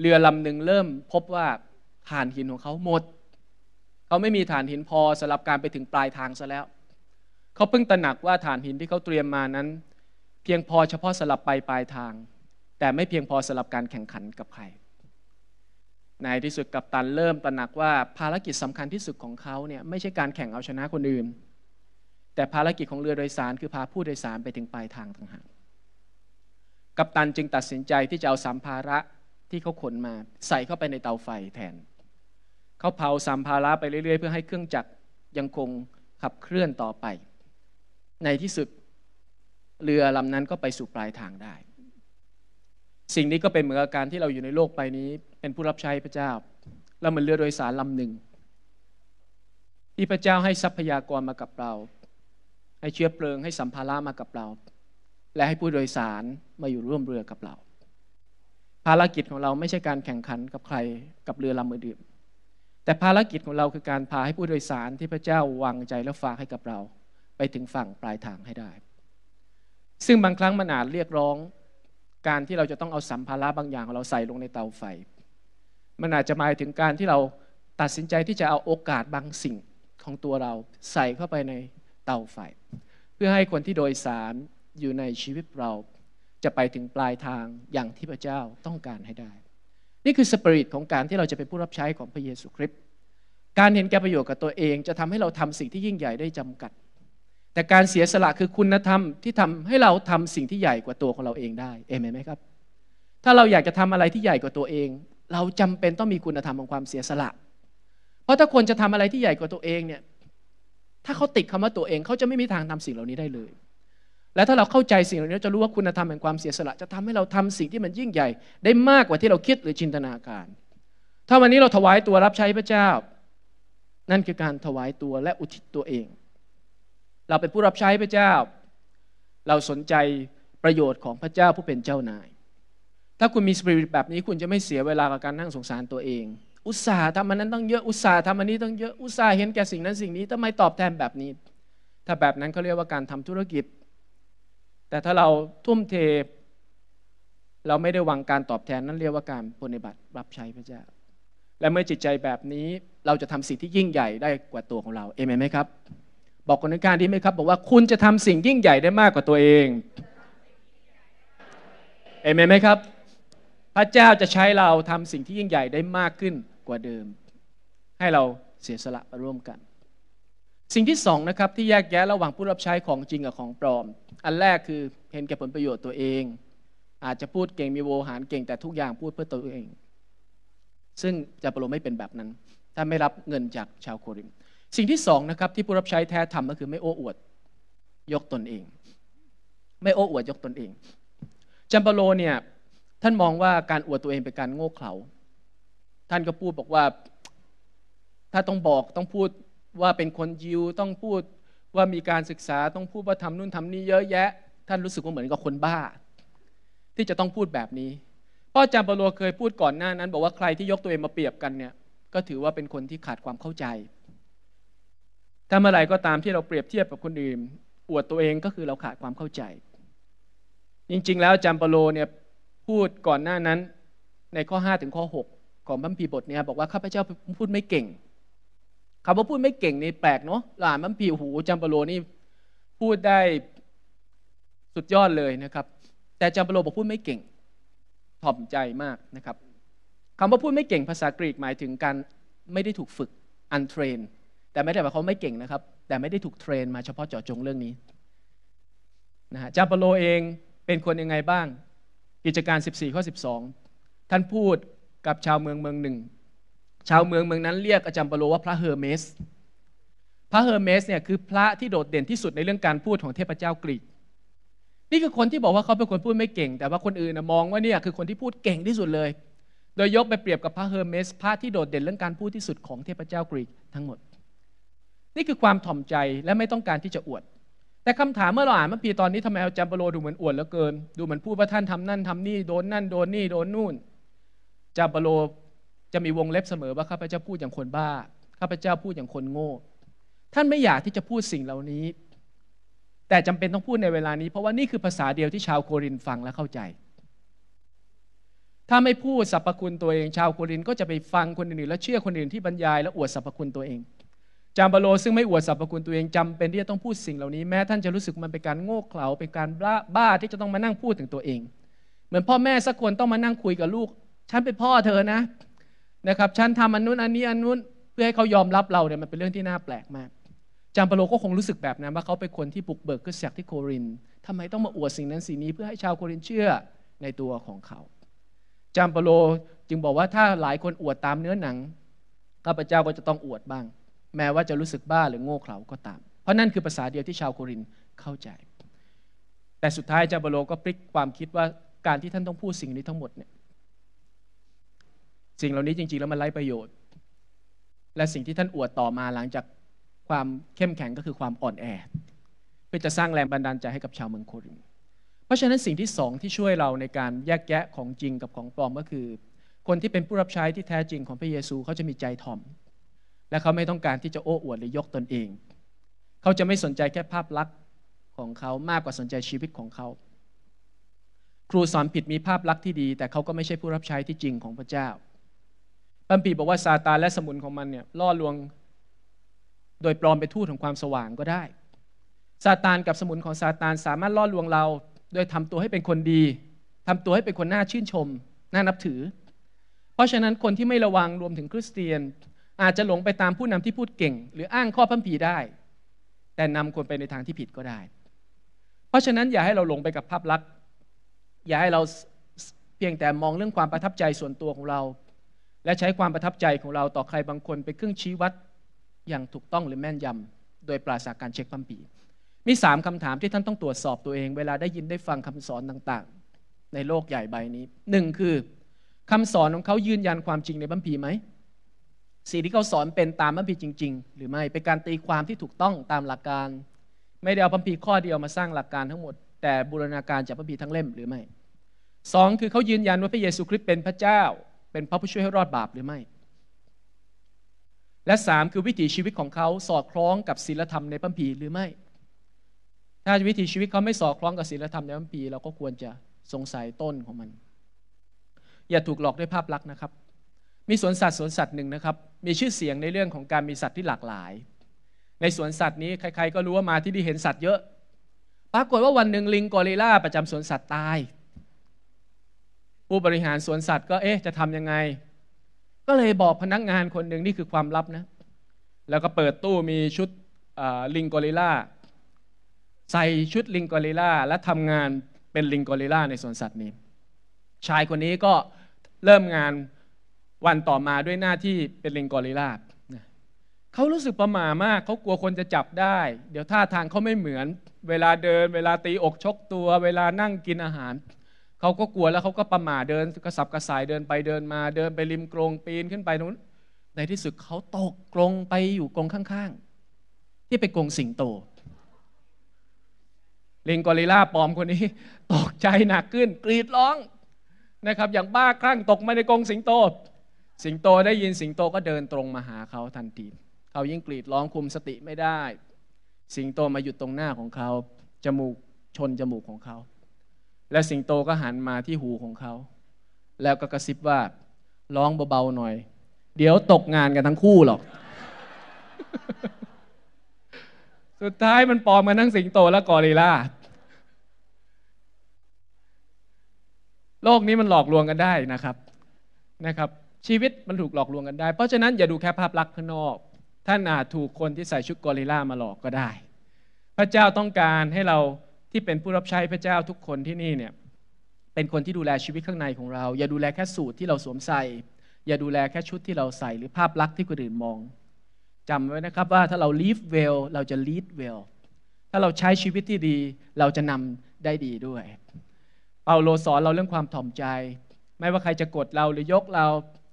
เรือลำหนึ่งเริ่มพบว่าถ่านหินของเขาหมด เขาไม่มีถ่านหินพอสำหรับการไปถึงปลายทางซะแล้วเขาเพิ่งตระหนักว่าถ่านหินที่เขาเตรียมมานั้น เพียงพอเฉพาะสำหรับไปปลายทางแต่ไม่เพียงพอสำหรับการแข่งขันกับใคร ในที่สุดกัปตันเริ่มตระหนักว่า ภารกิจสำคัญที่สุดของเขาเนี่ยไม่ใช่การแข่งเอาชนะคนอื่น แต่ภารกิจของเรือโดยสารคือพาผู้โดยสารไปถึงปลายทางต่างหากกัปตันจึงตัดสินใจที่จะเอาสัมภาระที่เขาขนมา ใส่เข้าไปในเตาไฟแทน เขาเผาสัมภาระไปเรื่อย ๆ เพื่อให้เครื่องจักรยังคงขับเคลื่อนต่อไป ในที่สุดเรือลำนั้นก็ไปสู่ปลายทางได้สิ่งนี้ก็เป็นเหมือนกาการที่เราอยู่ในโลกใบนี้เป็นผู้รับใช้พระเจ้า แล้วมันเรือโดยสารลำหนึ่งที่พระเจ้าให้ทรัพยากรมากับเรา ให้เชื้อเพลิง ให้สัมภาระมากับเรา และให้ผู้โดยสารมาอยู่ร่วมเรือกับเราภารกิจของเราไม่ใช่การแข่งขันกับใครกับเรือลำอื่นแต่ภารกิจของเราคือการพาให้ผู้โดยสารที่พระเจ้าวางใจและฝากให้กับเรา ไปถึงฝั่งปลายทางให้ได้ ซึ่งบางครั้งมันอาจเรียกร้องการที่เราจะต้องเอาสัมภาระบางอย่างของเราใส่ลงในเตาไฟ มันอาจจะหมายถึงการที่เราตัดสินใจที่จะเอาโอกาสบางสิ่งของตัวเราใส่เข้าไปในเตาไฟ เพื่อให้คนที่โดยสารอยู่ในชีวิตเรา จะไปถึงปลายทางอย่างที่พระเจ้าต้องการให้ได้ นี่คือสปิริตของการที่เราจะเป็นผู้รับใช้ของพระเยซูคริสต์ การเห็นแก่ประโยชน์กับตัวเองจะทำให้เราทำสิ่งที่ยิ่งใหญ่ได้จำกัดแต่การเสียสละคือคุณธรรมที่ทำให้เราทำสิ่งที่ใหญ่กว่าตัวของเราเองได้ เอเมนไหมครับ ถ้าเราอยากจะทำอะไรที่ใหญ่กว่าตัวเอง เราจำเป็นต้องมีคุณธรรมของความเสียสละ เพราะถ้าคนจะทำอะไรที่ใหญ่กว่าตัวเองเนี่ย ถ้าเขาติดคำว่าตัวเองเขาจะไม่มีทางทำสิ่งเหล่านี้ได้เลย และถ้าเราเข้าใจสิ่งเหล่านี้ จะรู้ว่าคุณธรรมแห่งความเสียสละ จะทำให้เราทำสิ่งที่มันยิ่งใหญ่ได้มากกว่าที่เราคิดหรือจินตนาการ ถ้าวันนี้เราถวายตัวรับใช้พระเจ้า นั่นคือการถวายตัวและอุทิศตัวเองเราเป็นผู้รับใช้พระเจ้า เราสนใจประโยชน์ของพระเจ้าผู้เป็นเจ้านาย ถ้าคุณมีสปิริตแบบนี้คุณจะไม่เสียเวลากับการนั่งสงสารตัวเอง อุตส่าห์ทำมันนั้นต้องเยอะ อุตส่าห์ทำมันนี้ ต้องเยอะ อุตส่าห์เห็นแก่สิ่งนั้น สิ่งนี้ทำไมตอบแทนแบบนี้ ถ้าแบบนั้นเขาเรียกว่าการทำธุรกิจ แต่ถ้าเราทุ่มเท เราไม่ได้วางการตอบแทนนั่นเรียกว่าการปฏิบัติรับใช้พระเจ้า และเมื่อจิตใจแบบนี้เราจะทำสิ่งที่ยิ่งใหญ่ได้กว่าตัวของเรา เอเมนไหมครับบอกคนในการที่ไหมครับบอกว่าคุณจะทำสิ่งยิ่งใหญ่ได้มากกว่าตัวเอง เอเมนไหมครับ พระเจ้าจะใช้เราทำสิ่งที่ยิ่งใหญ่ได้มากขึ้นกว่าเดิม ให้เราเสียสละมาร่วมกัน สิ่งที่สองนะครับที่แยกแยะระหว่างผู้รับใช้ของจริงกับของปลอม อันแรกคือเห็นแก่ผลประโยชน์ตัวเอง อาจจะพูดเก่งมีโวหารเก่งแต่ทุกอย่างพูดเพื่อตัวเอง ซึ่งจะปรโลมไม่เป็นแบบนั้นถ้าไม่รับเงินจากชาวโครินทสิ่งที่สองนะครับที่ผู้รับใช้แท้ทำก็คือไม่โอ้อวดยกตนเอง ไม่โอ้อวดยกตนเองจัมปโลเนี่ยท่านมองว่าการอวดตัวเองเป็นการโง่เขลาท่านก็พูดบอกว่าถ้าต้องบอกต้องพูดว่าเป็นคนยิวต้องพูดว่ามีการศึกษา ต้องพูดว่าทำนู่นทำนี่เยอะแยะ ท่านรู้สึกว่าเหมือนกับคนบ้า ที่จะต้องพูดแบบนี้พ่อจามปโลเคยพูดก่อนหน้านั้น บอกว่าใครที่ยกตัวเองมาเปรียบกันเนี่ยก็ถือว่าเป็นคนที่ขาดความเข้าใจถ้าเมื่อไรก็ตามที่เราเปรียบเทียบกับคนอื่นอวดตัวเองก็คือเราขาดความเข้าใจ จริง ๆแล้วจัมปโลเนี่ยพูดก่อนหน้านั้นในข้อ 5 ถึงข้อ 6 ของบัมพีบทเนี่ยบอกว่า ข้าพเจ้าพูดไม่เก่งคำว่าพูดไม่เก่งนี่แปลกเนาะหลานบัมพีหูจัมปโลนี่พูดได้สุดยอดเลยนะครับแต่จัมปโลบอกพูดไม่เก่งถ่อมใจมากนะครับคำว่าพูดไม่เก่งภาษากรีกหมายถึงการไม่ได้ถูกฝึกอันเทรนแต่ไม่ได้แบบเขาไม่เก่งนะครับ แต่ไม่ได้ถูกเทรนมาเฉพาะเจาะจงเรื่องนี้นะฮะ จาปโลเองเป็นคนยังไงบ้าง กิจการ 14ข้อ12 ท่านพูดกับชาวเมืองเมืองหนึ่ง ชาวเมืองเมืองนั้นเรียกอาจารย์ปโลว่าพระเฮอร์เมส พระเฮอร์เมสเนี่ยคือพระที่โดดเด่นที่สุดในเรื่องการพูดของเทพเจ้ากรีก นี่คือคนที่บอกว่าเขาเป็นคนพูดไม่เก่ง แต่ว่าคนอื่นมองว่าเนี่ยคือคนที่พูดเก่งที่สุดเลย โดยยกไปเปรียบกับพระเฮอร์เมส พระที่โดดเด่นเรื่องการพูดที่สุดของเทพเจ้ากรีกทั้งหมดนี่คือความถ่อมใจและไม่ต้องการที่จะอวด แต่คำถามเมื่อเราอ่านมัทธิวตอนนี้ทำไมอาจารย์เปโลดูเหมือนอวดเหลือเกิน ดูเหมือนพูดว่าท่านทำนั่นทำนี่โดนนั่นโดนนี่โดนนู่นจารย์เปโลจะมีวงเล็บเสมอว่าข้าพเจ้าพูดอย่างคนบ้า ข้าพเจ้าพูดอย่างคนโง่ ท่านไม่อยากที่จะพูดสิ่งเหล่านี้ แต่จำเป็นต้องพูดในเวลานี้ เพราะว่านี่คือภาษาเดียวที่ชาวโครินฟังและเข้าใจ ถ้าไม่พูดสรรพคุณตัวเองชาวโครินก็จะไปฟังคนอื่น และเชื่อคนอื่นที่บรรยายและอวดสรรพคุณตัวเองจามเปโลซึ่งไม่อวดสรรพคุณตัวเองจำเป็นที่จะต้องพูดสิ่งเหล่านี้แม้ท่านจะรู้สึกมันเป็นการโง่เขลาเป็นการบ้าที่จะต้องมานั่งพูดถึงตัวเอง เหมือนพ่อแม่สักคนต้องมานั่งคุยกับลูก ฉันเป็นพ่อเธอนะนะครับฉันทำอันนู้นอันนี้อันนู้นเพื่อให้เขายอมรับเราเนี่ยมันเป็นเรื่องที่น่าแปลกมากจามเปโลก็คงรู้สึกแบบนั้นว่าเขาเป็นคนที่ปลุกเบิกขึ้นจากที่โครินทำไมต้องมาอวดสิ่งนั้นสิ่งนี้เพื่อให้ชาวโครินเชื่อในตัวของเขาจามเปโลจึงบอกว่าถ้าหลายคนอวดตามเนื้อหนังข้าพเจ้าก็จะต้องอวดบ้างแม้ว่าจะรู้สึกบ้าหรือโง่เขลาก็ตาม เพราะนั่นคือภาษาเดียวที่ชาวโครินเข้าใจ แต่สุดท้าย จาบโลก็พลิกความคิดว่าการที่ท่านต้องพูดสิ่งนี้ทั้งหมดเนี่ย สิ่งเหล่านี้จริง ๆ แล้วมันไร้ประโยชน์ และสิ่งที่ท่านอวดต่อมาหลังจากความเข้มแข็งก็คือความอ่อนแอ เพื่อจะสร้างแรงบันดาลใจให้กับชาวเมืองโครินเพราะฉะนั้นสิ่งที่สองที่ช่วยเราในการแยกแยะของจริงกับของปลอมก็คือ คนที่เป็นผู้รับใช้ที่แท้จริงของพระเยซูเขาจะมีใจถ่อมและเขาไม่ต้องการที่จะโอ้อวดหรือยกตนเอง เขาจะไม่สนใจแค่ภาพลักษณ์ของเขามากกว่าสนใจชีวิตของเขา ครูสอนผิดมีภาพลักษณ์ที่ดี แต่เขาก็ไม่ใช่ผู้รับใช้ที่จริงของพระเจ้าปัมปีบอกว่าซาตานและสมุนของมันเนี่ยล่อลวงโดยปลอมเป็นทูตของความสว่างก็ได้ ซาตานกับสมุนของซาตานสามารถล่อลวงเรา โดยทำตัวให้เป็นคนดี ทำตัวให้เป็นคนน่าชื่นชม น่านับถือ เพราะฉะนั้นคนที่ไม่ระวังรวมถึงคริสเตียนอาจจะหลงไปตามผู้นำที่พูดเก่งหรืออ้างข้อพัมพีได้ แต่นำคนไปในทางที่ผิดก็ได้ เพราะฉะนั้นอย่าให้เราหลงไปกับภาพลักษณ์อย่าให้เราเพียงแต่มองเรื่องความประทับใจส่วนตัวของเรา และใช้ความประทับใจของเราต่อใครบางคนเป็นเครื่องชี้วัดอย่างถูกต้องหรือแม่นยำ โดยปราศจากการเช็คพัมพีมีสามคำถามที่ท่านต้องตรวจสอบตัวเองเวลาได้ยินได้ฟังคำสอนต่างๆ ในโลกใหญ่ใบนี้หนึ่งคือ คำสอนของเขายืนยันความจริงในบัมพีไหมสิ่งที่เขาสอนเป็นตามพระคัมภีร์จริง ๆ หรือไม่เป็นการตีความที่ถูกต้องตามหลักการ ไม่ได้เอาพระคัมภีร์ข้อเดียวมาสร้างหลักการทั้งหมด แต่บูรณาการจากพระคัมภีร์ทั้งเล่มหรือไม่สองคือเขายืนยันว่าพระเยซูคริสต์เป็นพระเจ้า เป็นพระผู้ช่วยให้รอดบาปหรือไม่และสามคือวิถีชีวิตของเขาสอดคล้องกับศีลธรรมในพระคัมภีร์หรือไม่ ถ้าวิถีชีวิตเขาไม่สอดคล้องกับศีลธรรมในพระคัมภีร์เราก็ควรจะสงสัยต้นของมัน อย่าถูกหลอกด้วยภาพลักษณ์นะครับมีสวนสัตว์สวนสัตว์หนึ่งนะครับ มีชื่อเสียงในเรื่องของการมีสัตว์ที่หลากหลาย ในสวนสัตว์นี้ใครๆก็รู้ว่ามาที่นี่เห็นสัตว์เยอะ ปรากฏว่าวันหนึ่งลิงกอริล่าประจำสวนสัตว์ตาย ผู้บริหารสวนสัตว์ก็เอ๊ะจะทํำยังไง ก็เลยบอกพนักงานคนหนึ่งนี่คือความลับนะ แล้วก็เปิดตู้มีชุดลิงกอริล่า ใส่ชุดลิงกอริล่าและทำงานเป็นลิงกอริล่าในสวนสัตว์นี้ ชายคนนี้ก็เริ่มงานวันต่อมาด้วยหน้าที่เป็นลิงกอริลาเขารู้สึกประหม่ามาก เขากลัวคนจะจับได้ เดี๋ยวท่าทางเขาไม่เหมือน เวลาเดิน เวลาตีอกชกตัว เวลานั่งกินอาหาร เขาก็กลัวแล้วเขาก็ประหม่าเดินกระสับกระส่ายเดินไปเดินมาเดินไปริมกรง ปีนขึ้นไปนู้น ในที่สุดเขาตกกรงไปอยู่กรงข้าง ๆ ที่ไปกรงสิงโต ลิงกอริลาปลอมคนนี้ ตกใจหนักขึ้น กรีดร้องนะครับ อย่างบ้าคลั่งตกมาในกรงสิงโตสิงโตได้ยินสิงโตก็เดินตรงมาหาเขาทันทีเขายิ่งกรีดร้องคุมสติไม่ได้ สิงโตมาหยุดตรงหน้าของเขาจมูกชนจมูกของเขา และสิงโตก็หันมาที่หูของเขา แล้วก็กระซิบว่าร้องเบาๆหน่อยเดี๋ยวตกงานกันทั้งคู่หรอกสุดท้ายมันปลอมกันทั้งสิงโตและกอริล่าโลกนี้มันหลอกลวงกันได้นะครับนะครับชีวิตมันถูกหลอกลวงกันได้ เพราะฉะนั้นอย่าดูแค่ภาพลักษณ์ข้างนอกท่านอาจถูกคนที่ใส่ชุดกอริล่ามาหลอกก็ได้ พระเจ้าต้องการให้เราที่เป็นผู้รับใช้พระเจ้าทุกคนที่นี่เนี่ยเป็นคนที่ดูแลชีวิตข้างในของเรา อย่าดูแลแค่สูตรที่เราสวมใส่ อย่าดูแลแค่ชุดที่เราใส่หรือภาพลักษณ์ที่คนอื่นมองจำไว้นะครับว่าถ้าเรา live well เราจะ lead well ถ้าเราใช้ชีวิตที่ดีเราจะนำได้ดีด้วยเปาโลสอนเราเรื่องความถ่อมใจ ไม่ว่าใครจะกดเราหรือยกเรา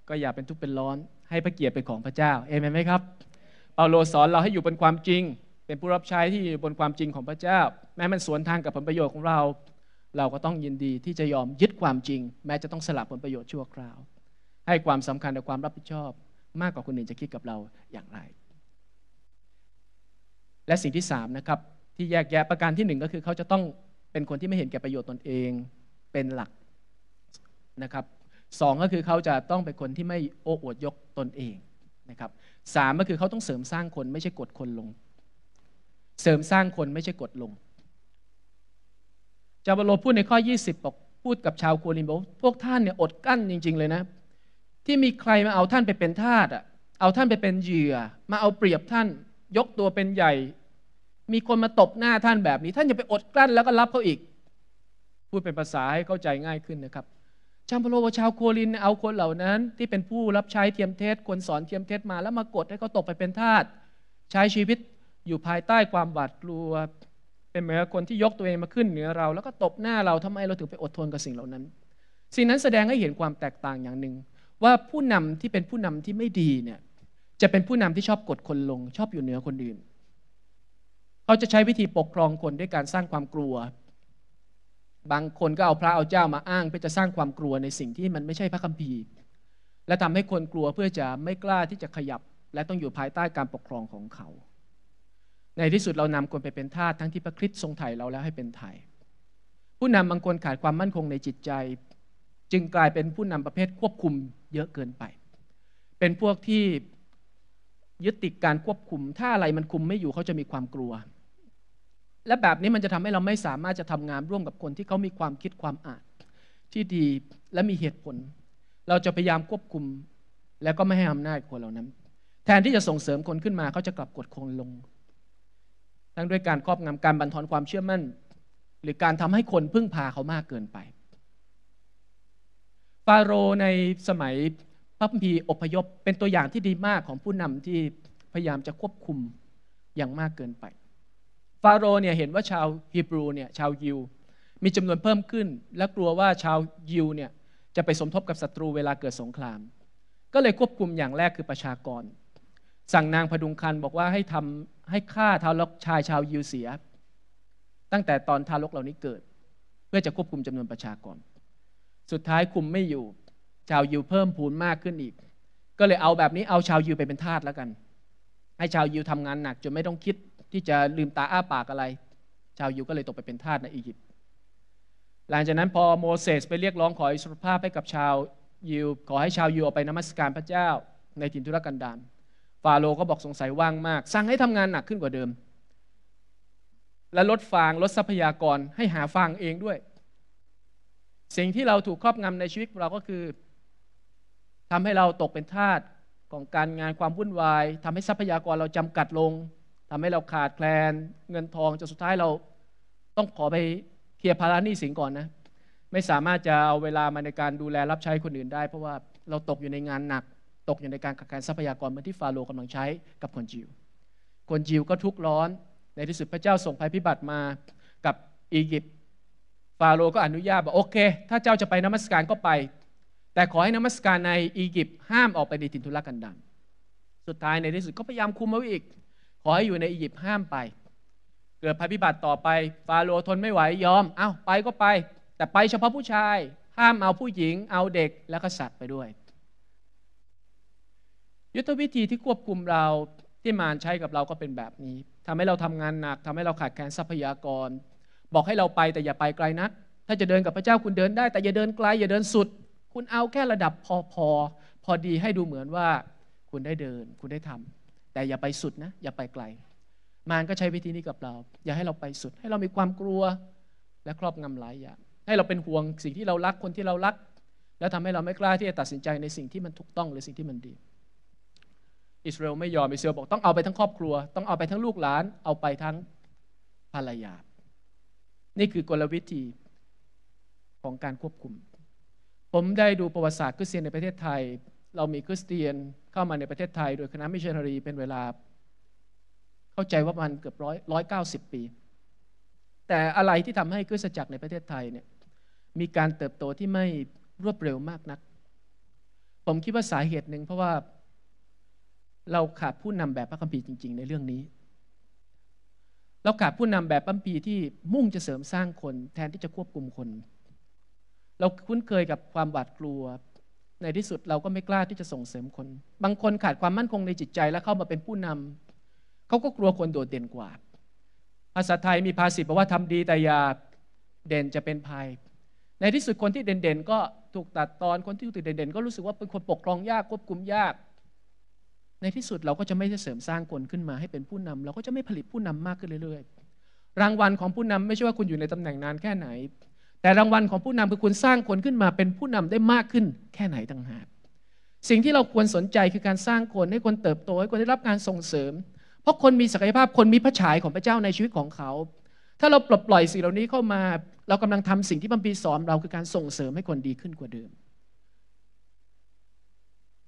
ก็อย่าเป็นทุกข์เป็นร้อนให้พระเกียรติเป็นของพระเจ้าเอเมนไหมครับเปาโลสอนเราให้อยู่บนความจริง เป็นผู้รับใช้ที่อยู่บนความจริงของพระเจ้า แม้มันสวนทางกับผลประโยชน์ของเรา เราก็ต้องยินดีที่จะยอมยึดความจริง แม้จะต้องสลับผลประโยชน์ชั่วคราว ให้ความสำคัญและความรับผิดชอบ มากกว่าคนอื่นจะคิดกับเราอย่างไร และสิ่งที่ 3 นะครับ ที่แยกแยะประการที่ 1 ก็คือเขาจะต้องเป็นคนที่ไม่เห็นแก่ประโยชน์ตนเองเป็นหลักนะครับสองก็คือเขาจะต้องเป็นคนที่ไม่โอ้อวดยกตนเองนะครับสามก็คือเขาต้องเสริมสร้างคนไม่ใช่กดคนลง เสริมสร้างคนไม่ใช่กดลงจาบโลพูดในข้อ 20บอกพูดกับชาวโครินบอกพวกท่านเนี่ยอดกั้นจริงๆเลยนะที่มีใครมาเอาท่านไปเป็นทาสอ่ะเอาท่านไปเป็นเหยื่อ มาเอาเปรียบท่านยกตัวเป็นใหญ่ มีคนมาตบหน้าท่านแบบนี้ท่านอย่าไปอดกลั้นแล้วก็รับเขาอีก พูดเป็นภาษาให้เข้าใจง่ายขึ้นนะครับจามเปโลว่าชาวโคลินเอาคนเหล่านั้น ที่เป็นผู้รับใช้เทียมเทศคนสอนเทียมเทศมาแล้วมากดให้เขาตกไปเป็นทาสใช้ชีวิตอยู่ภายใต้ความหวาดกลัว เป็นเหมือนคนที่ยกตัวเองมาขึ้นเหนือเรา แล้วก็ตบหน้าเราทำไมเราถึงไปอดทนกับสิ่งเหล่านั้น สิ่งนั้นแสดงให้เห็นความแตกต่างอย่างหนึ่ง ว่าผู้นำที่เป็นผู้นำที่ไม่ดีเนี่ยจะเป็นผู้นำที่ชอบกดคนลงชอบอยู่เหนือคนอื่นเขาจะใช้วิธีปกครองคนด้วยการสร้างความกลัวบางคนก็เอาพระเอาเจ้ามาอ้าง เพื่อจะสร้างความกลัวในสิ่งที่มันไม่ใช่พระคัมภีร์และทำให้คนกลัวเพื่อจะไม่กล้าที่จะขยับ และต้องอยู่ภายใต้การปกครองของเขา ในที่สุดเรานำคนไปเป็นทาสทั้งที่พระคริสต์ทรงไถ่เราแล้วให้เป็นไถ่ผู้นำบางคนขาดความมั่นคงในจิตใจ จึงกลายเป็นผู้นำประเภทควบคุมเยอะเกินไป เป็นพวกที่ยึดติดการควบคุม ถ้าอะไรมันคุมไม่อยู่เขาจะมีความกลัวและแบบนี้มันจะทำให้เราไม่สามารถจะทำงานร่วมกับคนที่เขามีความคิดความอ่านที่ดีและมีเหตุผล เราจะพยายามควบคุมแล้วก็ไม่ให้อำนาจคนเหล่านั้น แทนที่จะส่งเสริมคนขึ้นมา เขาจะกลับกดคนลงทั้งด้วยการครอบงำการบันทอนความเชื่อมั่น หรือการทำให้คนพึ่งพาเขามากเกินไป ฟาโรในสมัยพระพพีอพยพเป็นตัวอย่างที่ดีมากของผู้นำที่พยายามจะควบคุมอย่างมากเกินไปฟาโรห์เนี่ยเห็นว่าชาวฮีบรูเนี่ยชาวยิวมีจำนวนเพิ่มขึ้น และกลัวว่าชาวยิวเนี่ยจะไปสมทบกับศัตรูเวลาเกิดสงคราม ก็เลยควบคุมอย่างแรกคือประชากร สั่งนางพดุงคันบอกว่าให้ทำให้ฆ่าทารกชายชาวยิวเสีย ตั้งแต่ตอนทารกเหล่านี้เกิด เพื่อจะควบคุมจำนวนประชากร สุดท้ายคุมไม่อยู่ ชาวยิวเพิ่มพูนมากขึ้นอีก ก็เลยเอาแบบนี้เอาชาวยิวไปเป็นทาสแล้วกัน ให้ชาวยิวทำงานหนักจนไม่ต้องคิดที่จะลืมตาอ้าปากอะไร ชาวยิวก็เลยตกไปเป็นทาสในอียิปต์หลังจากนั้นพอโมเสสไปเรียกร้องขออิสรภาพให้กับชาวยิว ขอให้ชาวยิวออกไปนมัสการพระเจ้าในถิ่นทุรกันดารฟาโรห์ก็บอกสงสัยว่างมาก สั่งให้ทำงานหนักขึ้นกว่าเดิม และลดฟางลดทรัพยากรให้หาฟางเองด้วย สิ่งที่เราถูกครอบงำในชีวิตเราก็คือ ทำให้เราตกเป็นทาสของการงานความวุ่นวาย ทำให้ทรัพยากรเราจำกัดลงทำให้เราขาดแคลนเงินทองจนสุดท้ายเราต้องขอไปเคลียร์ภาระหนี้สินก่อนนะ ไม่สามารถจะเอาเวลามาในการดูแลรับใช้คนอื่นได้ เพราะว่าเราตกอยู่ในงานหนักตกอยู่ในการขาดแคลนทรัพยากรเหมือนที่ฟาโรห์กำลังใช้กับคนจิว คนจิวก็ทุกข์ร้อน ในที่สุดพระเจ้าส่งภัยพิบัติมากับอียิปต์ฟาโรห์ก็อนุญาตบอกโอเค ถ้าเจ้าจะไปนมัสการก็ไป แต่ขอให้นมัสการในอียิปต์ห้ามออกไปในถิ่นทุรกันดารสุดท้ายในที่สุดก็พยายามคุมเอาอีกขอให้อยู่ในอียิปต์ห้ามไป เกิดภัยพิบัติต่อไป ฟาโรห์ทนไม่ไหวยอม เอา้าไปก็ไป แต่ไปเฉพาะผู้ชาย ห้ามเอาผู้หญิง เอาเด็กแล้วก็สัตว์ไปด้วยยุทธวิธีที่ควบคุมเราที่มารใช้กับเราก็เป็นแบบนี้ ทำให้เราทำงานหนัก ทำให้เราขาดแคลนทรัพยากร บอกให้เราไปแต่อย่าไปไกลนัก ถ้าจะเดินกับพระเจ้าคุณเดินได้แต่อย่าเดินไกลอย่าเดินสุด คุณเอาแค่ระดับพอพอพอดีให้ดูเหมือนว่าคุณได้เดินคุณได้ทำแต่อย่าไปสุดนะอย่าไปไกลมารก็ใช้วิธีนี้กับเรา อย่าให้เราไปสุดให้เรามีความกลัวและครอบงำหลายอย่างให้เราเป็นห่วงสิ่งที่เรารักคนที่เรารัก แล้วทำให้เราไม่กล้าที่จะตัดสินใจในสิ่งที่มันถูกต้องหรือสิ่งที่มันดี อิสราเอลไม่ยอมอิสราเอลบอกต้องเอาไปทั้งครอบครัวต้องเอาไปทั้งลูกหลานเอาไปทั้งภรรยา นี่คือกลวิธีของการควบคุม ผมได้ดูประวัติศาสตร์คริสเตียนในประเทศไทยเรามีคริสเตียนเข้ามาในประเทศไทย โดยคณะมิชชันนารีเป็นเวลา เข้าใจว่ามันเกือบร้อยร้อยเก้าสิบปี แต่อะไรที่ทำให้คริสตจักรในประเทศไทยเนี่ยมีการเติบโตที่ไม่รวดเร็วมากนัก ผมคิดว่าสาเหตุหนึ่งเพราะว่าเราขาดผู้นำแบบพระคัมภีร์จริงๆ ในเรื่องนี้ เราขาดผู้นำแบบพระคัมภีร์ที่มุ่งจะเสริมสร้างคนแทนที่จะควบคุมคน เราคุ้นเคยกับความหวาดกลัวในที่สุดเราก็ไม่กล้าที่จะส่งเสริมคน บางคนขาดความมั่นคงในจิตใจแล้วเข้ามาเป็นผู้นำเขาก็กลัวคนโดดเด่นกว่า ภาษาไทยมีภาษิตบอกว่าทำดีแต่อย่าเด่นจะเป็นภยัย ในที่สุดคนที่เด่นๆ ก็ถูกตัดตอนคนที่ถูกเด่น ๆ ก็รู้สึกว่าเป็นคนปกครองยากควบคุมยาก ในที่สุดเราก็จะไม่ได้เสริมสร้างคนขึ้นมา ให้เป็นผู้นำ เราก็จะไม่ผลิตผู้นำมากขึ้นเรื่อย ๆ รางวัลของผู้นำไม่ใช่ว่าคุณอยู่ในตำแหน่งนานแค่ไหนแต่รางวัลของผู้นำคือคุณสร้างคนขึ้นมาเป็นผู้นำได้มากขึ้นแค่ไหนต่างหากสิ่งที่เราควรสนใจคือการสร้างคนให้คนเติบโตให้คนได้รับการส่งเสริม เพราะคนมีศักยภาพคนมีพระฉายของพระเจ้าในชีวิตของเขา ถ้าเราปลดปล่อยสิ่งเหล่านี้เข้ามา เรากำลังทำสิ่งที่บัมปีสอนเราคือการส่งเสริมให้คนดีขึ้นกว่าเดิม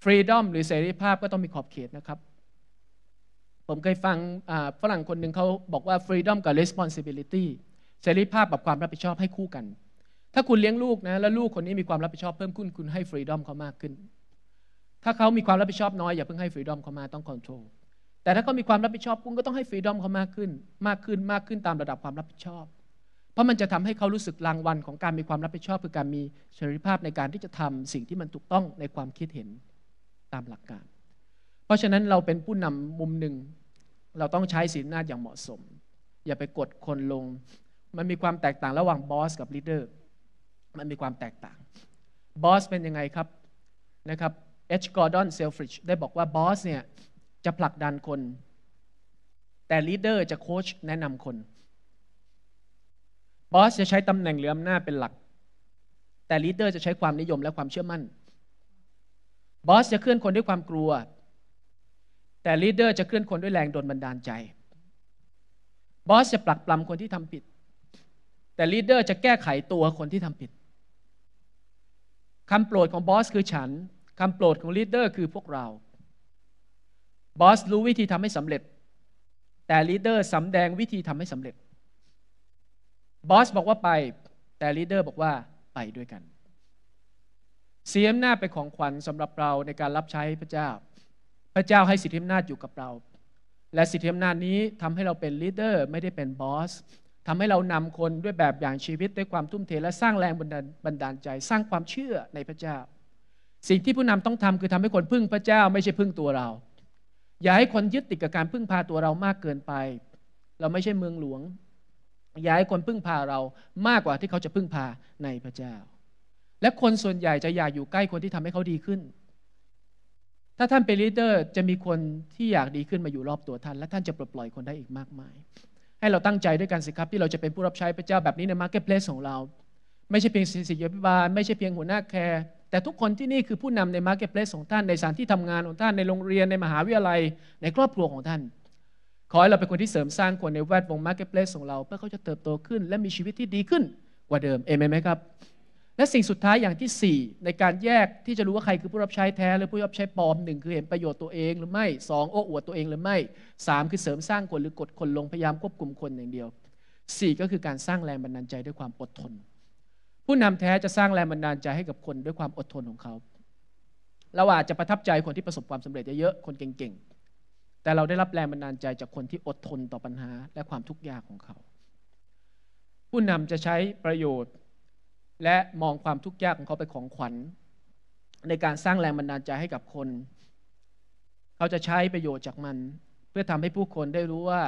ฟรีดอมหรือเสรีภาพก็ต้องมีขอบเขตนะครับ ผมเคยฟังฝรั่งคนหนึ่งเขาบอกว่าฟรีดอมกับ responsibility เสรีภาพกับความรับผิดชอบให้คู่กัน ถ้าคุณเลี้ยงลูกนะแล้วลูกคนนี้มีความรับผิดชอบ เพิ่มขึ้นคุณให้ฟรีดอมเขามากขึ้น ถ้าเขามีความรับผิดชอบน้อยอย่าเพิ่งให้ฟรีดอมเขามาต้องคอนโทรล แต่ถ้าเขามีความรับผิดชอบคุณก็ต้องให้ฟรีดอมเขามากขึ้น มากขึ้น มากขึ้นตามระดับความรับผิดชอบ เพราะมันจะทำให้เขารู้สึกรางวัลของการมีความรับผิดชอบคือการมีเสรีภาพในการที่จะทำสิ่งที่มันถูกต้องในความคิดเห็นตามหลักการ เพราะฉะนั้นเราเป็นผู้นำมุมหนึ่งเราต้องใช้สีนาอย่างเหมาะสม อย่าไปกดคนลงมันมีความแตกต่างระหว่างบอสกับลีดเดอร์ มันมีความแตกต่าง บอสเป็นยังไงครับ นะครับ เอชกอร์ดอน เซลฟริชได้บอกว่าบอสเนี่ยจะผลักดันคน แต่ลีดเดอร์จะโค้ชแนะนำคน บอสจะใช้ตำแหน่งเหลืออำนาจเป็นหลัก แต่ลีดเดอร์จะใช้ความนิยมและความเชื่อมั่น บอสจะเคลื่อนคนด้วยความกลัว แต่ลีดเดอร์จะเคลื่อนคนด้วยแรงโดนบันดาลใจ บอสจะปลักปลำคนที่ทำผิดแต่ลีดเดอร์จะแก้ไขตัวคนที่ทำผิด คำโปรดของบอสคือฉัน คำโปรดของลีดเดอร์คือพวกเรา บอสรู้วิธีทำให้สำเร็จ แต่ลีดเดอร์สำแดงวิธีทำให้สำเร็จ บอสบอกว่าไป แต่ลีดเดอร์บอกว่าไปด้วยกันเสียมหน้าเป็นของขวัญสำหรับเราในการรับใช้พระเจ้า พระเจ้าให้สิทธิอำนาจอยู่กับเรา และสิทธิอำนาจนี้ทำให้เราเป็นลีดเดอร์ไม่ได้เป็นบอสทำให้เรานำคนด้วยแบบอย่างชีวิตด้วยความทุ่มเทและสร้างแรงบันดาลใจสร้างความเชื่อในพระเจ้า สิ่งที่ผู้นำต้องทำคือทำให้คนพึ่งพระเจ้า ไม่ใช่พึ่งตัวเราอย่าให้คนยึดติดกับการพึ่งพาตัวเรามากเกินไป เราไม่ใช่ เมืองหลวง อย่าให้คนพึ่งพาเรามากกว่าที่เขาจะพึ่งพาในพระเจ้า และคนส่วนใหญ่จะอยากอยู่ใกล้คนที่ทำให้เขาดีขึ้น ถ้าท่านเป็นลีดเดอร์จะมีคนที่อยากดีขึ้นมาอยู่รอบตัวท่าน และท่านจะปลดปล่อยคนได้อีกมากมายให้เราตั้งใจด้วยกันสิครับที่เราจะเป็นผู้รับใช้พระเจ้าแบบนี้ในมาร์เก็ตเพลสของเรา ไม่ใช่เพียงศิษยาภิบาลไม่ใช่เพียงหัวหน้าแคร์แต่ทุกคนที่นี่คือผู้นำในมาร์เก็ตเพลสของท่าน ในสถานที่ทำงานของท่านในโรงเรียนในมหาวิทยาลัยในครอบครัวของท่านขอให้เราเป็นคนที่เสริมสร้าง คนในแวดวงมาร์เก็ตเพลสของเรา เพื่อเขาจะเติบโตขึ้นและมีชีวิตที่ดีขึ้นกว่าเดิมเอเมนไหมครับและสิ่งสุดท้ายอย่างที่ 4 ในการแยกที่จะรู้ว่าใครคือผู้รับใช้แท้ หรือผู้รับใช้ปลอมหนึ่งคือเห็นประโยชน์ตัวเอง หรือไม่2โอ้อวดตัวเองหรือไม่ 3 คือเสริมสร้างคนหรือกดคนลงพยายามควบคุมคนอย่างเดียว4ก็คือการสร้างแรงบันดาลใจด้วยความอดทน ผู้นำแท้จะสร้างแรงบันดาลใจให้กับคนด้วยความอดทนของเขาเราอาจจะประทับใจคนที่ประสบความสำเร็จเยอะๆคนเก่งๆ แต่เราได้รับแรงบันดาลใจจากคนที่อดทนต่อปัญหาและความทุกข์ยากของเขา ผู้นำจะใช้ประโยชน์และมองความทุกข์ยากของเขาเป็นของขวัญ ในการสร้างแรงบันดาลใจให้กับคน เขาจะใช้ประโยชน์จากมัน เพื่อทำให้ผู้คนได้รู้ว่า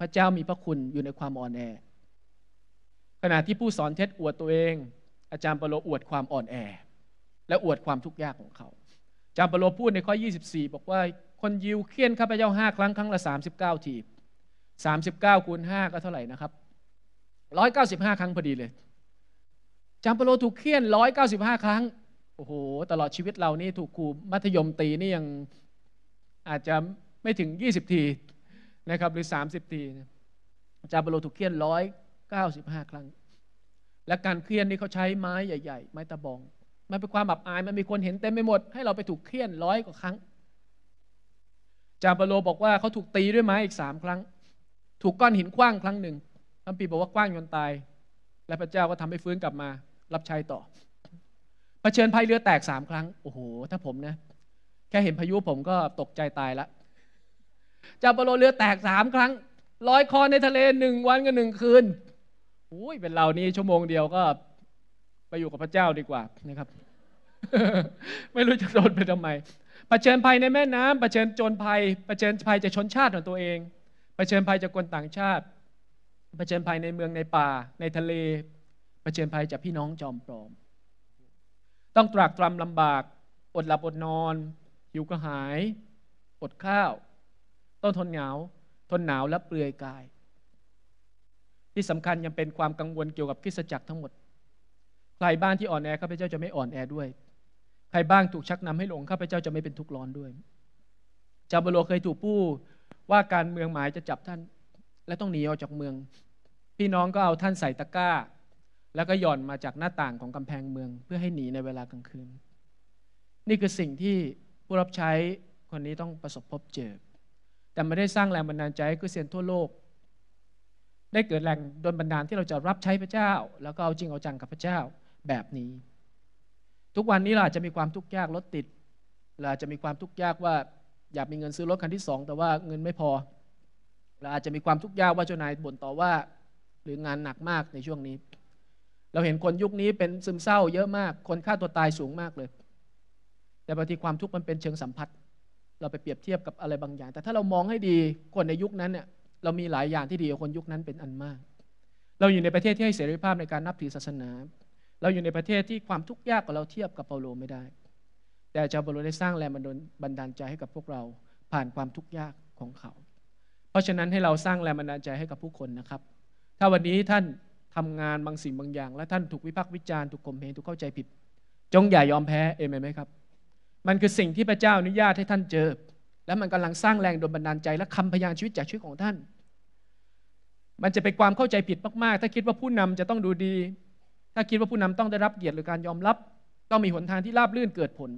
พระเจ้ามีพระคุณอยู่ในความอ่อนแอขณะที่ผู้สอนเท็จอวดตัวเอง อาจารย์เปโลอวดความอ่อนแอ และอวดความทุกข์ยากของเขาอาจารย์เปโลพูดในข้อ 24 บอกว่าคนยิวเคียนข้าพเจ้าห้าครั้งครั้งละ 39 ทีบ39 คูณ5ก็เท่าไหร่นะครับ 195 ครั้งพอดีเลยจามเปโลถูกเคี่ยน 195 ครั้ง โอ้โห ตลอดชีวิตเรานี่ถูกครูมัธยมตีนี่ยังอาจจะไม่ถึง 20 ทีนะครับ หรือ 30ที จามเปโลถูกเคี่ยน 195 ครั้ง และการเคี่ยนนี่เขาใช้ไม้ใหญ่ ๆ ไม้ตะบอง มันเป็นความอับอาย มันมีคนเห็นเต็มไปหมด ให้เราไปถูกเคี่ยนร้อยกว่าครั้ง จามเปโลบอกว่าเขาถูกตีด้วยไม้อีกสามครั้ง ถูกก้อนหินคว้างครั้งหนึ่งคัมปีบอกว่าคว้างจนตาย และพระเจ้าก็ทำให้ฟื้นกลับมารับใช้ต่อเผชิญภัยเรือแตกสามครั้ง โอ้โห ถ้าผมนะ แค่เห็นพายุผมก็ตกใจตายละจับปโลเรือแตกสามครั้งลอยคอในทะเลหนึ่งวัน กับหนึ่งคืนอุ้ย เป็นเรานี่ชั่วโมงเดียวก็ไปอยู่กับพระเจ้าดีกว่า นะครับ ไม่รู้จะโดนไปทำไมเผชิญภัยในแม่น้ำเผชิญโจรภัยเผชิญภัยจากชนชาติของตัวเองเผชิญภัยจากคนต่างชาติเผชิญภัยในเมืองในป่าในทะเลเผชิญภัยจากพี่น้องจอมปลอม ต้องตรากตรำลำบาก อดหลับอดนอน หิวกระหาย อดข้าว ต้องทนหนาวทนหนาวและเปลือยกาย ที่สำคัญยังเป็นความกังวลเกี่ยวกับคริสตจักรทั้งหมด ใครบ้านที่อ่อนแอข้าพเจ้าจะไม่อ่อนแอด้วย ใครบ้างถูกชักนำให้หลงข้าพเจ้าจะไม่เป็นทุกข์ร้อนด้วย จาบโลเคยถูกผู้ว่าการเมืองหมายจะจับท่าน และต้องหนีออกจากเมือง พี่น้องก็เอาท่านใส่ตะกร้าแล้วก็หย่อนมาจากหน้าต่างของกำแพงเมืองเพื่อให้หนีในเวลากลางคืน นี่คือสิ่งที่ผู้รับใช้คนนี้ต้องประสบพบเจอ แต่ไม่ได้สร้างแรงบันดาลใจให้คริสเตียนทั่วโลก ได้เกิดแรงดลบันดาลที่เราจะรับใช้พระเจ้า แล้วก็เอาจริงเอาจังกับพระเจ้าแบบนี้ ทุกวันนี้เราจะมีความทุกข์ยากรถติดเราจจะมีความทุกข์ยากว่า อยากมีเงินซื้อรถคันที่สองแต่ว่าเงินไม่พอเราอาจจะมีความทุกข์ยากว่าเจ้านายบ่นต่อว่า หรืองานหนักมากในช่วงนี้เราเห็นคนยุคนี้เป็นซึมเศร้าเยอะมาก คนฆ่าตัวตายสูงมากเลย แต่บางทีความทุกข์มันเป็นเชิงสัมผัส เราไปเปรียบเทียบกับอะไรบางอย่าง แต่ถ้าเรามองให้ดีคนในยุคนั้นเนี่ย เรามีหลายอย่างที่ดีกว่าคนยุคนั้นเป็นอันมาก เราอยู่ในประเทศที่ให้เสรีภาพในการนับถือศาสนา เราอยู่ในประเทศที่ความทุกข์ยากกว่าเราเทียบกับเปาโลไม่ได้ แต่เจ้าเปาโลได้สร้างแรงบันดาลใจให้กับพวกเราผ่านความทุกข์ยากของเขา เพราะฉะนั้นให้เราสร้างแรงบันดาลใจให้กับผู้คนนะครับ ถ้าวันนี้ท่านทำงานบางสิ่งบางอย่าง และท่านถูกวิพากษ์วิจารณ์ถูกข่มเหงถูกเข้าใจผิด จงอย่ายอมแพ้เอเมนไหมครับ มันคือสิ่งที่พระเจ้าอนุญาตให้ท่านเจอและมันกำลังสร้างแรงดลบันดาลใจและคำพยานชีวิตจากชีวิตของท่าน มันจะเป็นความเข้าใจผิดมากๆ ถ้าคิดว่าผู้นำจะต้องดูดี ถ้าคิดว่าผู้นำต้องได้รับเกียรติหรือการยอมรับต้องมีหนทางที่ราบรื่นเกิดผล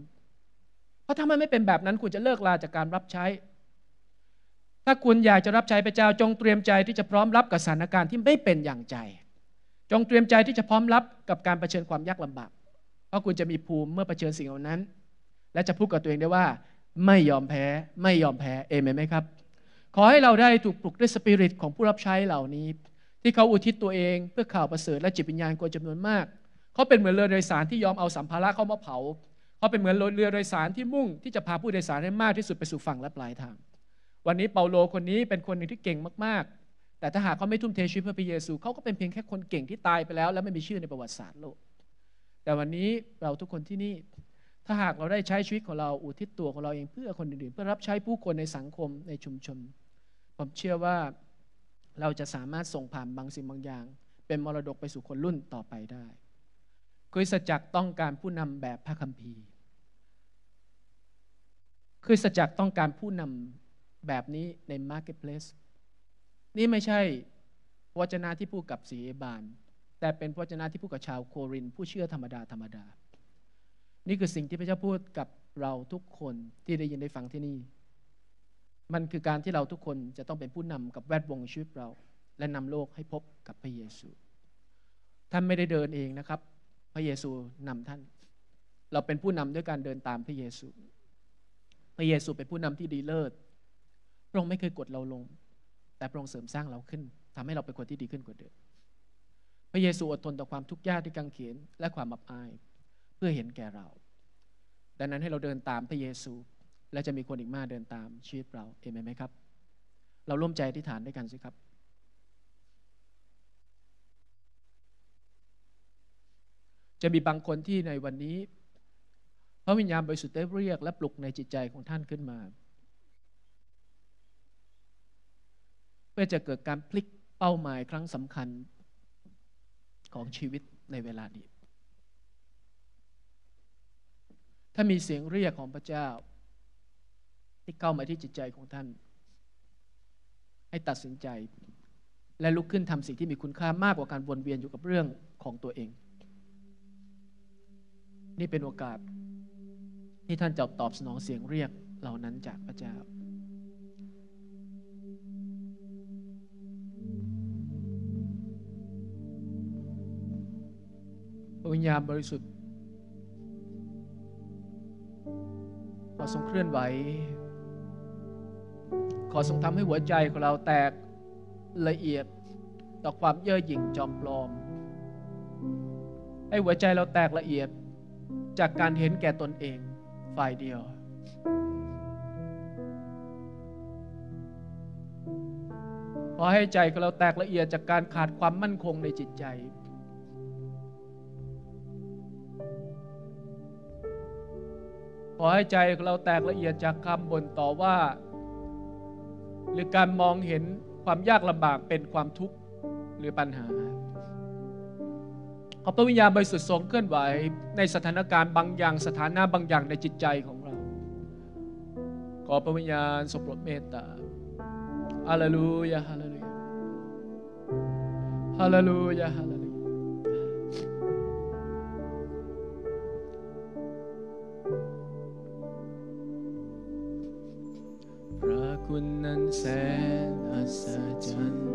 เพราะถ้ามันไม่เป็นแบบนั้นคุณจะเลิกลาจากการรับใช้ ถ้าคุณอยากจะรับใช้พระเจ้าจงเตรียมใจ ที่จะพร้อมรับกับสถานการณ์ที่ไม่เป็นอย่างใจจงเตรียมใจที่จะพร้อมรับกับการเผชิญความยากลำบาก เพราะคุณจะมีภูมิเมื่อเผชิญสิ่งเหล่านั้น และจะพูดกับตัวเองได้ว่า ไม่ยอมแพ้ไม่ยอมแพ้ เอเมนไหมครับ ขอให้เราได้ถูกปลุกด้วยสปิริตของผู้รับใช้เหล่านี้ ที่เขาอุทิศตัวเองเพื่อข่าวประเสริฐและจิตวิญญาณกว่าจำนวนมาก เขาเป็นเหมือนเรือโดยสารที่ยอมเอาสัมภาระเข้ามาเผา เขาเป็นเหมือนเรือโดยสารที่มุ่งที่จะพาผู้โดยสารให้มากที่สุดไปสู่ฝั่งและปลายทาง วันนี้เปาโลคนนี้เป็นคนหนึ่งที่เก่งมากๆแต่ถ้าหากเขาไม่ทุ่มเทชีวิตเพื่อพระเยซูเขาก็เป็นเพียงแค่คนเก่งที่ตายไปแล้วและไม่มีชื่อในประวัติศาสตร์โลกแต่วันนี้เราทุกคนที่นี่ ถ้าหากเราได้ใช้ชีวิตของเราอุทิศตัวของเราเองเพื่อคนอื่นเพื่อรับใช้ผู้คนในสังคมในชุมชนผมเชื่อว่าเราจะสามารถส่งผ่านบางสิ่งบางอย่าง เป็นมรดกไปสู่คนรุ่นต่อไปได้คริสตจักรต้องการผู้นำแบบพระคัมภีร์ คริสตจักรต้องการผู้นำแบบนี้ในมาร์เก็ตเพลสนี่ไม่ใช่พวจนะที่พูดกับสีบาน แต่เป็นพวจนะที่พูดกับชาวโครินผู้เชื่อธรรมดา ธรรมดา นี่คือสิ่งที่พระเจ้าพูดกับเราทุกคนที่ได้ยินได้ฟังที่นี่ มันคือการที่เราทุกคนจะต้องเป็นผู้นำกับแวดวงชีวิตเราและนำโลกให้พบกับพระเยซู ท่านไม่ได้เดินเองนะครับ พระเยซูนำท่าน เราเป็นผู้นำด้วยการเดินตามพระเยซู พระเยซูเป็นผู้นำที่ดีเลิศพระองค์ไม่เคยกดเราลงแต่พระองค์เสริมสร้างเราขึ้น ทำให้เราเป็นคนที่ดีขึ้นกว่าเดิม พระเยซูอดทนต่อความทุกข์ยากที่กังเขนและความอับอาย เพื่อเห็นแก่เรา ดังนั้นให้เราเดินตามพระเยซู และจะมีคนอีกมากเดินตามชีวิตเราเอเมนไหมครับ เราร่วมใจอธิษฐานด้วยกันสิครับ จะมีบางคนที่ในวันนี้พระวิญญาณบริสุทธิ์ได้เรียกและปลุกในจิตใจของท่านขึ้นมาเพื่อจะเกิดการพลิกเป้าหมายครั้งสำคัญของชีวิตในเวลานี้ ถ้ามีเสียงเรียกของพระเจ้า ที่เข้ามาที่จิตใจของท่าน ให้ตัดสินใจ และลุกขึ้นทำสิ่งที่มีคุณค่ามากกว่าการวนเวียนอยู่กับเรื่องของตัวเอง นี่เป็นโอกาสที่ท่านจะตอบสนองเสียงเรียกเหล่านั้นจากพระเจ้าวิญญาณบริสุทธิ์ ขอทรงเคลื่อนไหว ขอทรงทำให้หัวใจของเราแตกละเอียดต่อความเย่อหยิ่งจอมปลอม ให้หัวใจเราแตกละเอียดจากการเห็นแก่ตนเองฝ่ายเดียว ขอให้ใจของเราแตกละเอียดจากการขาดความมั่นคงในจิตใจขอให้ใจเราแตกละเอียดจากคำบ่นต่อว่า หรือการมองเห็นความยากลำบากเป็นความทุกข์หรือปัญหา ขอพระวิญญาณบริสุทธิ์ทรงเคลื่อนไหว ในสถานการณ์บางอย่าง สถานะบางอย่างในจิตใจของเรา ขอพระวิญญาณทรงโปรดเมตตาฮาเลลูยาฮาเลลูยาฮาเลลูยาฮาเล kunnan sen asacan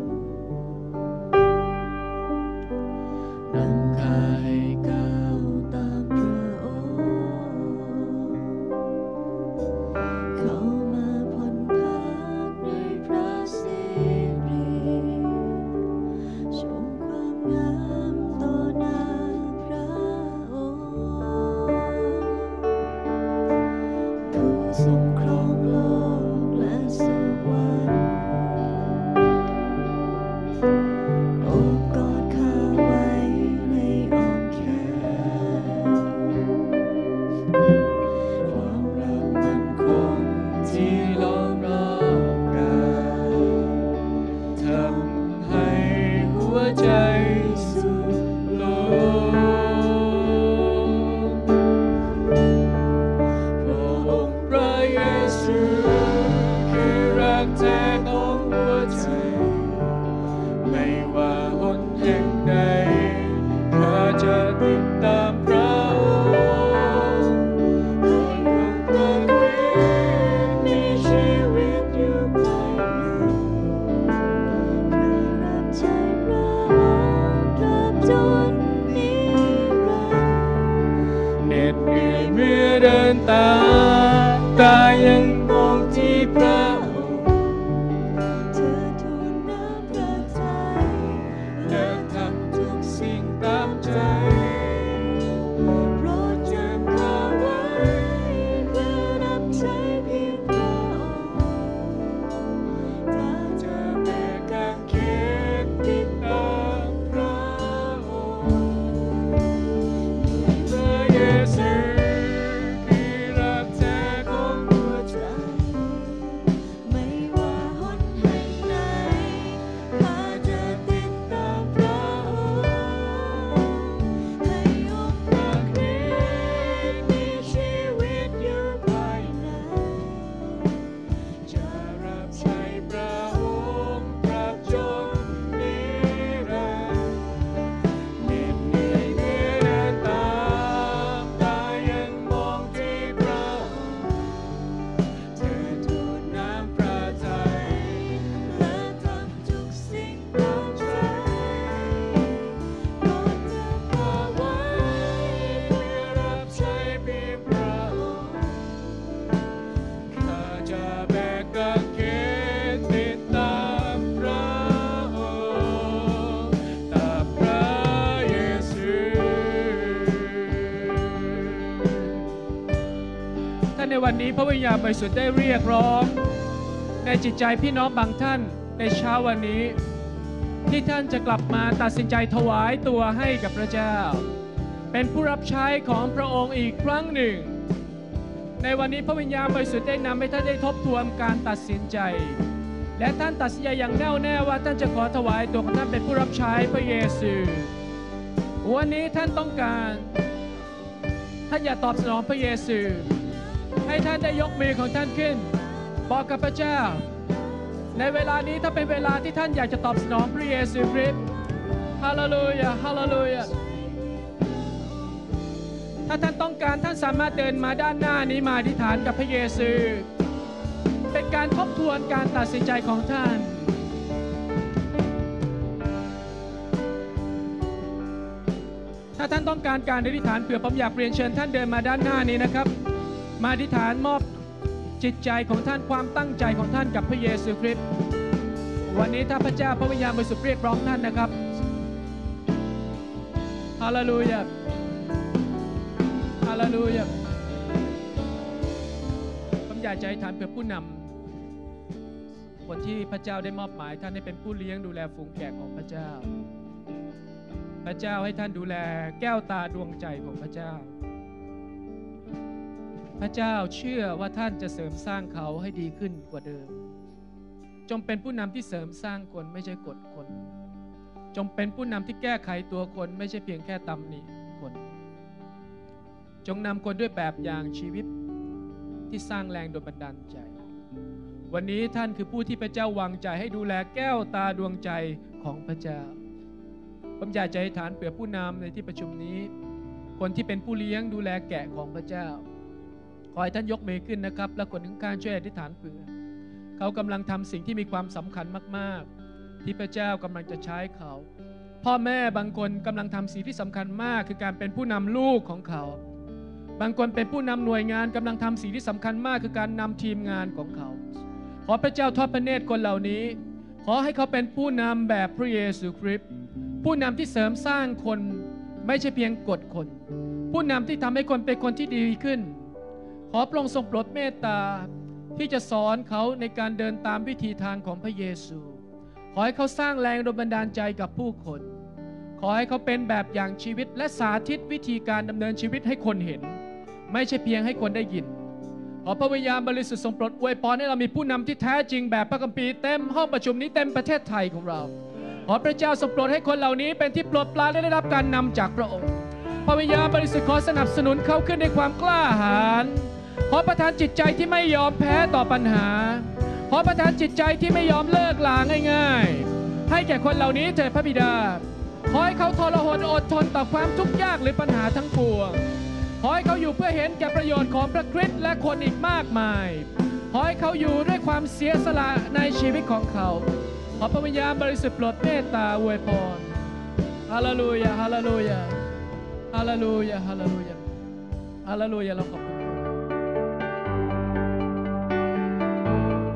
วันนี้พระวิญญาณบริสุทธิ์ได้เรียกร้องในจิตใจพี่น้องบางท่านในเช้าวันนี้ ที่ท่านจะกลับมาตัดสินใจถวายตัวให้กับพระเจ้า เป็นผู้รับใช้ของพระองค์อีกครั้งหนึ่ง ในวันนี้พระวิญญาณบริสุทธิ์ได้นำให้ท่านได้ทบทวนการตัดสินใจ และท่านตัดสินใจอย่างแน่วแน่ว่าท่านจะขอถวายตัวของท่านเป็นผู้รับใช้พระเยซูวันนี้ท่านต้องการ ท่านอย่าตอบสนองพระเยซูให้ท่านได้ยกมือของท่านขึ้นบอกกับพระเจ้า ในเวลานี้ถ้าเป็นเวลาที่ท่านอยากจะตอบสนองพระเยซูคริสต์ฮาเลลูยาฮาเลลูยาถ้าท่านต้องการท่านสามารถเดินมาด้านหน้านี้มาอธิษฐานกับพระเยซูเป็นการทบทวนการตัดสินใจของท่าน ถ้าท่านต้องการการอธิษฐานเผื่อผมอยากเรียนเชิญท่านเดินมาด้านหน้านี้นะครับมาอธิษฐานมอบจิตใจของท่านความตั้งใจของท่านกับพระเยซูคริสต์วันนี้ถ้าพระเจ้าพระวิญญาณบริสุทธิ์เรียกร้องท่านนะครับฮาเลลูยาฮาเลลูยาผมอยากจะอธิท่านเพื่อผู้นำคนที่พระเจ้าได้มอบหมาย ท่านให้เป็นผู้เลี้ยงดูแลฝูงแกะของพระเจ้า พระเจ้าให้ท่านดูแลแก้วตาดวงใจของพระเจ้าพระเจ้าเชื่อว่าท่านจะเสริมสร้างเขาให้ดีขึ้นกว่าเดิม จงเป็นผู้นำที่เสริมสร้างคนไม่ใช่กดคน จงเป็นผู้นำที่แก้ไขตัวคนไม่ใช่เพียงแค่ตำหนิคน จงนำคนด้วยแบบอย่างชีวิต ที่สร้างแรงโดยบันดาลใจ วันนี้ท่านคือผู้ที่พระเจ้าวางใจให้ดูแลแก้วตาดวงใจของพระเจ้าผมอยากจะให้ฐานเปลือผู้นำในที่ประชุมนี้ คนที่เป็นผู้เลี้ยงดูแลแกะของพระเจ้าขอให้ท่านยกมือขึ้นนะครับและคนข้างช่วยอธิษฐานเผื่อเขากำลังทำสิ่งที่มีความสำคัญมากๆ ที่พระเจ้ากำลังจะใช้เขา พ่อแม่บางคนกำลังทำสิ่งที่สำคัญมากคือการเป็นผู้นำลูกของเขา บางคนเป็นผู้นำหน่วยงานกำลังทำสิ่งที่สำคัญมากคือการนำทีมงานของเขา ขอพระเจ้าทอดพระเนตรคนเหล่านี้ขอให้เขาเป็นผู้นำแบบพระเยซูคริสต์ ผู้นำที่เสริมสร้างคนไม่ใช่เพียงกดคน ผู้นำที่ทำให้คนเป็นคนที่ดีขึ้นขอพระองค์ทรงโปรดเมตตาที่จะสอนเขาในการเดินตามวิธีทางของพระเยซู ขอให้เขาสร้างแรงดลบันดาลใจกับผู้คน ขอให้เขาเป็นแบบอย่างชีวิตและสาธิตวิธีการดำเนินชีวิตให้คนเห็น ไม่ใช่เพียงให้คนได้ยิน ขอพระวิญญาณบริสุทธิ์ทรงโปรดอวยพรให้เรามีผู้นำที่แท้จริงแบบพระคัมภีร์เต็มห้องประชุมนี้เต็มประเทศไทยของเราขอพระเจ้าทรงโปรดให้คนเหล่านี้เป็นที่โปรดปรานและได้รับการนำจากพระองค์พระวิญญาณบริสุทธิ์ขอสนับสนุนเขาขึ้นในความกล้าหาญขอประทานจิตใจที่ไม่ยอมแพ้ต่อปัญหา ขอประทานจิตใจที่ไม่ยอมเลิกลาง่ายๆ ให้แก่คนเหล่านี้เถิดพระบิดา ขอให้เขาทรหดอดทนต่อความทุกข์ยากหรือปัญหาทั้งปวง ขอให้เขาอยู่เพื่อเห็นแก่ประโยชน์ของพระคริสต์และคนอีกมากมาย ขอให้เขาอยู่ด้วยความเสียสละในชีวิตของเขา ขอพระวิญญาณบริสุทธิ์โปรดเมตตาอวยพรฮาเลลูยา ฮาเลลูยา ฮาเลลูยา ฮาเลลูยา ฮาเลลูยาเราขอบ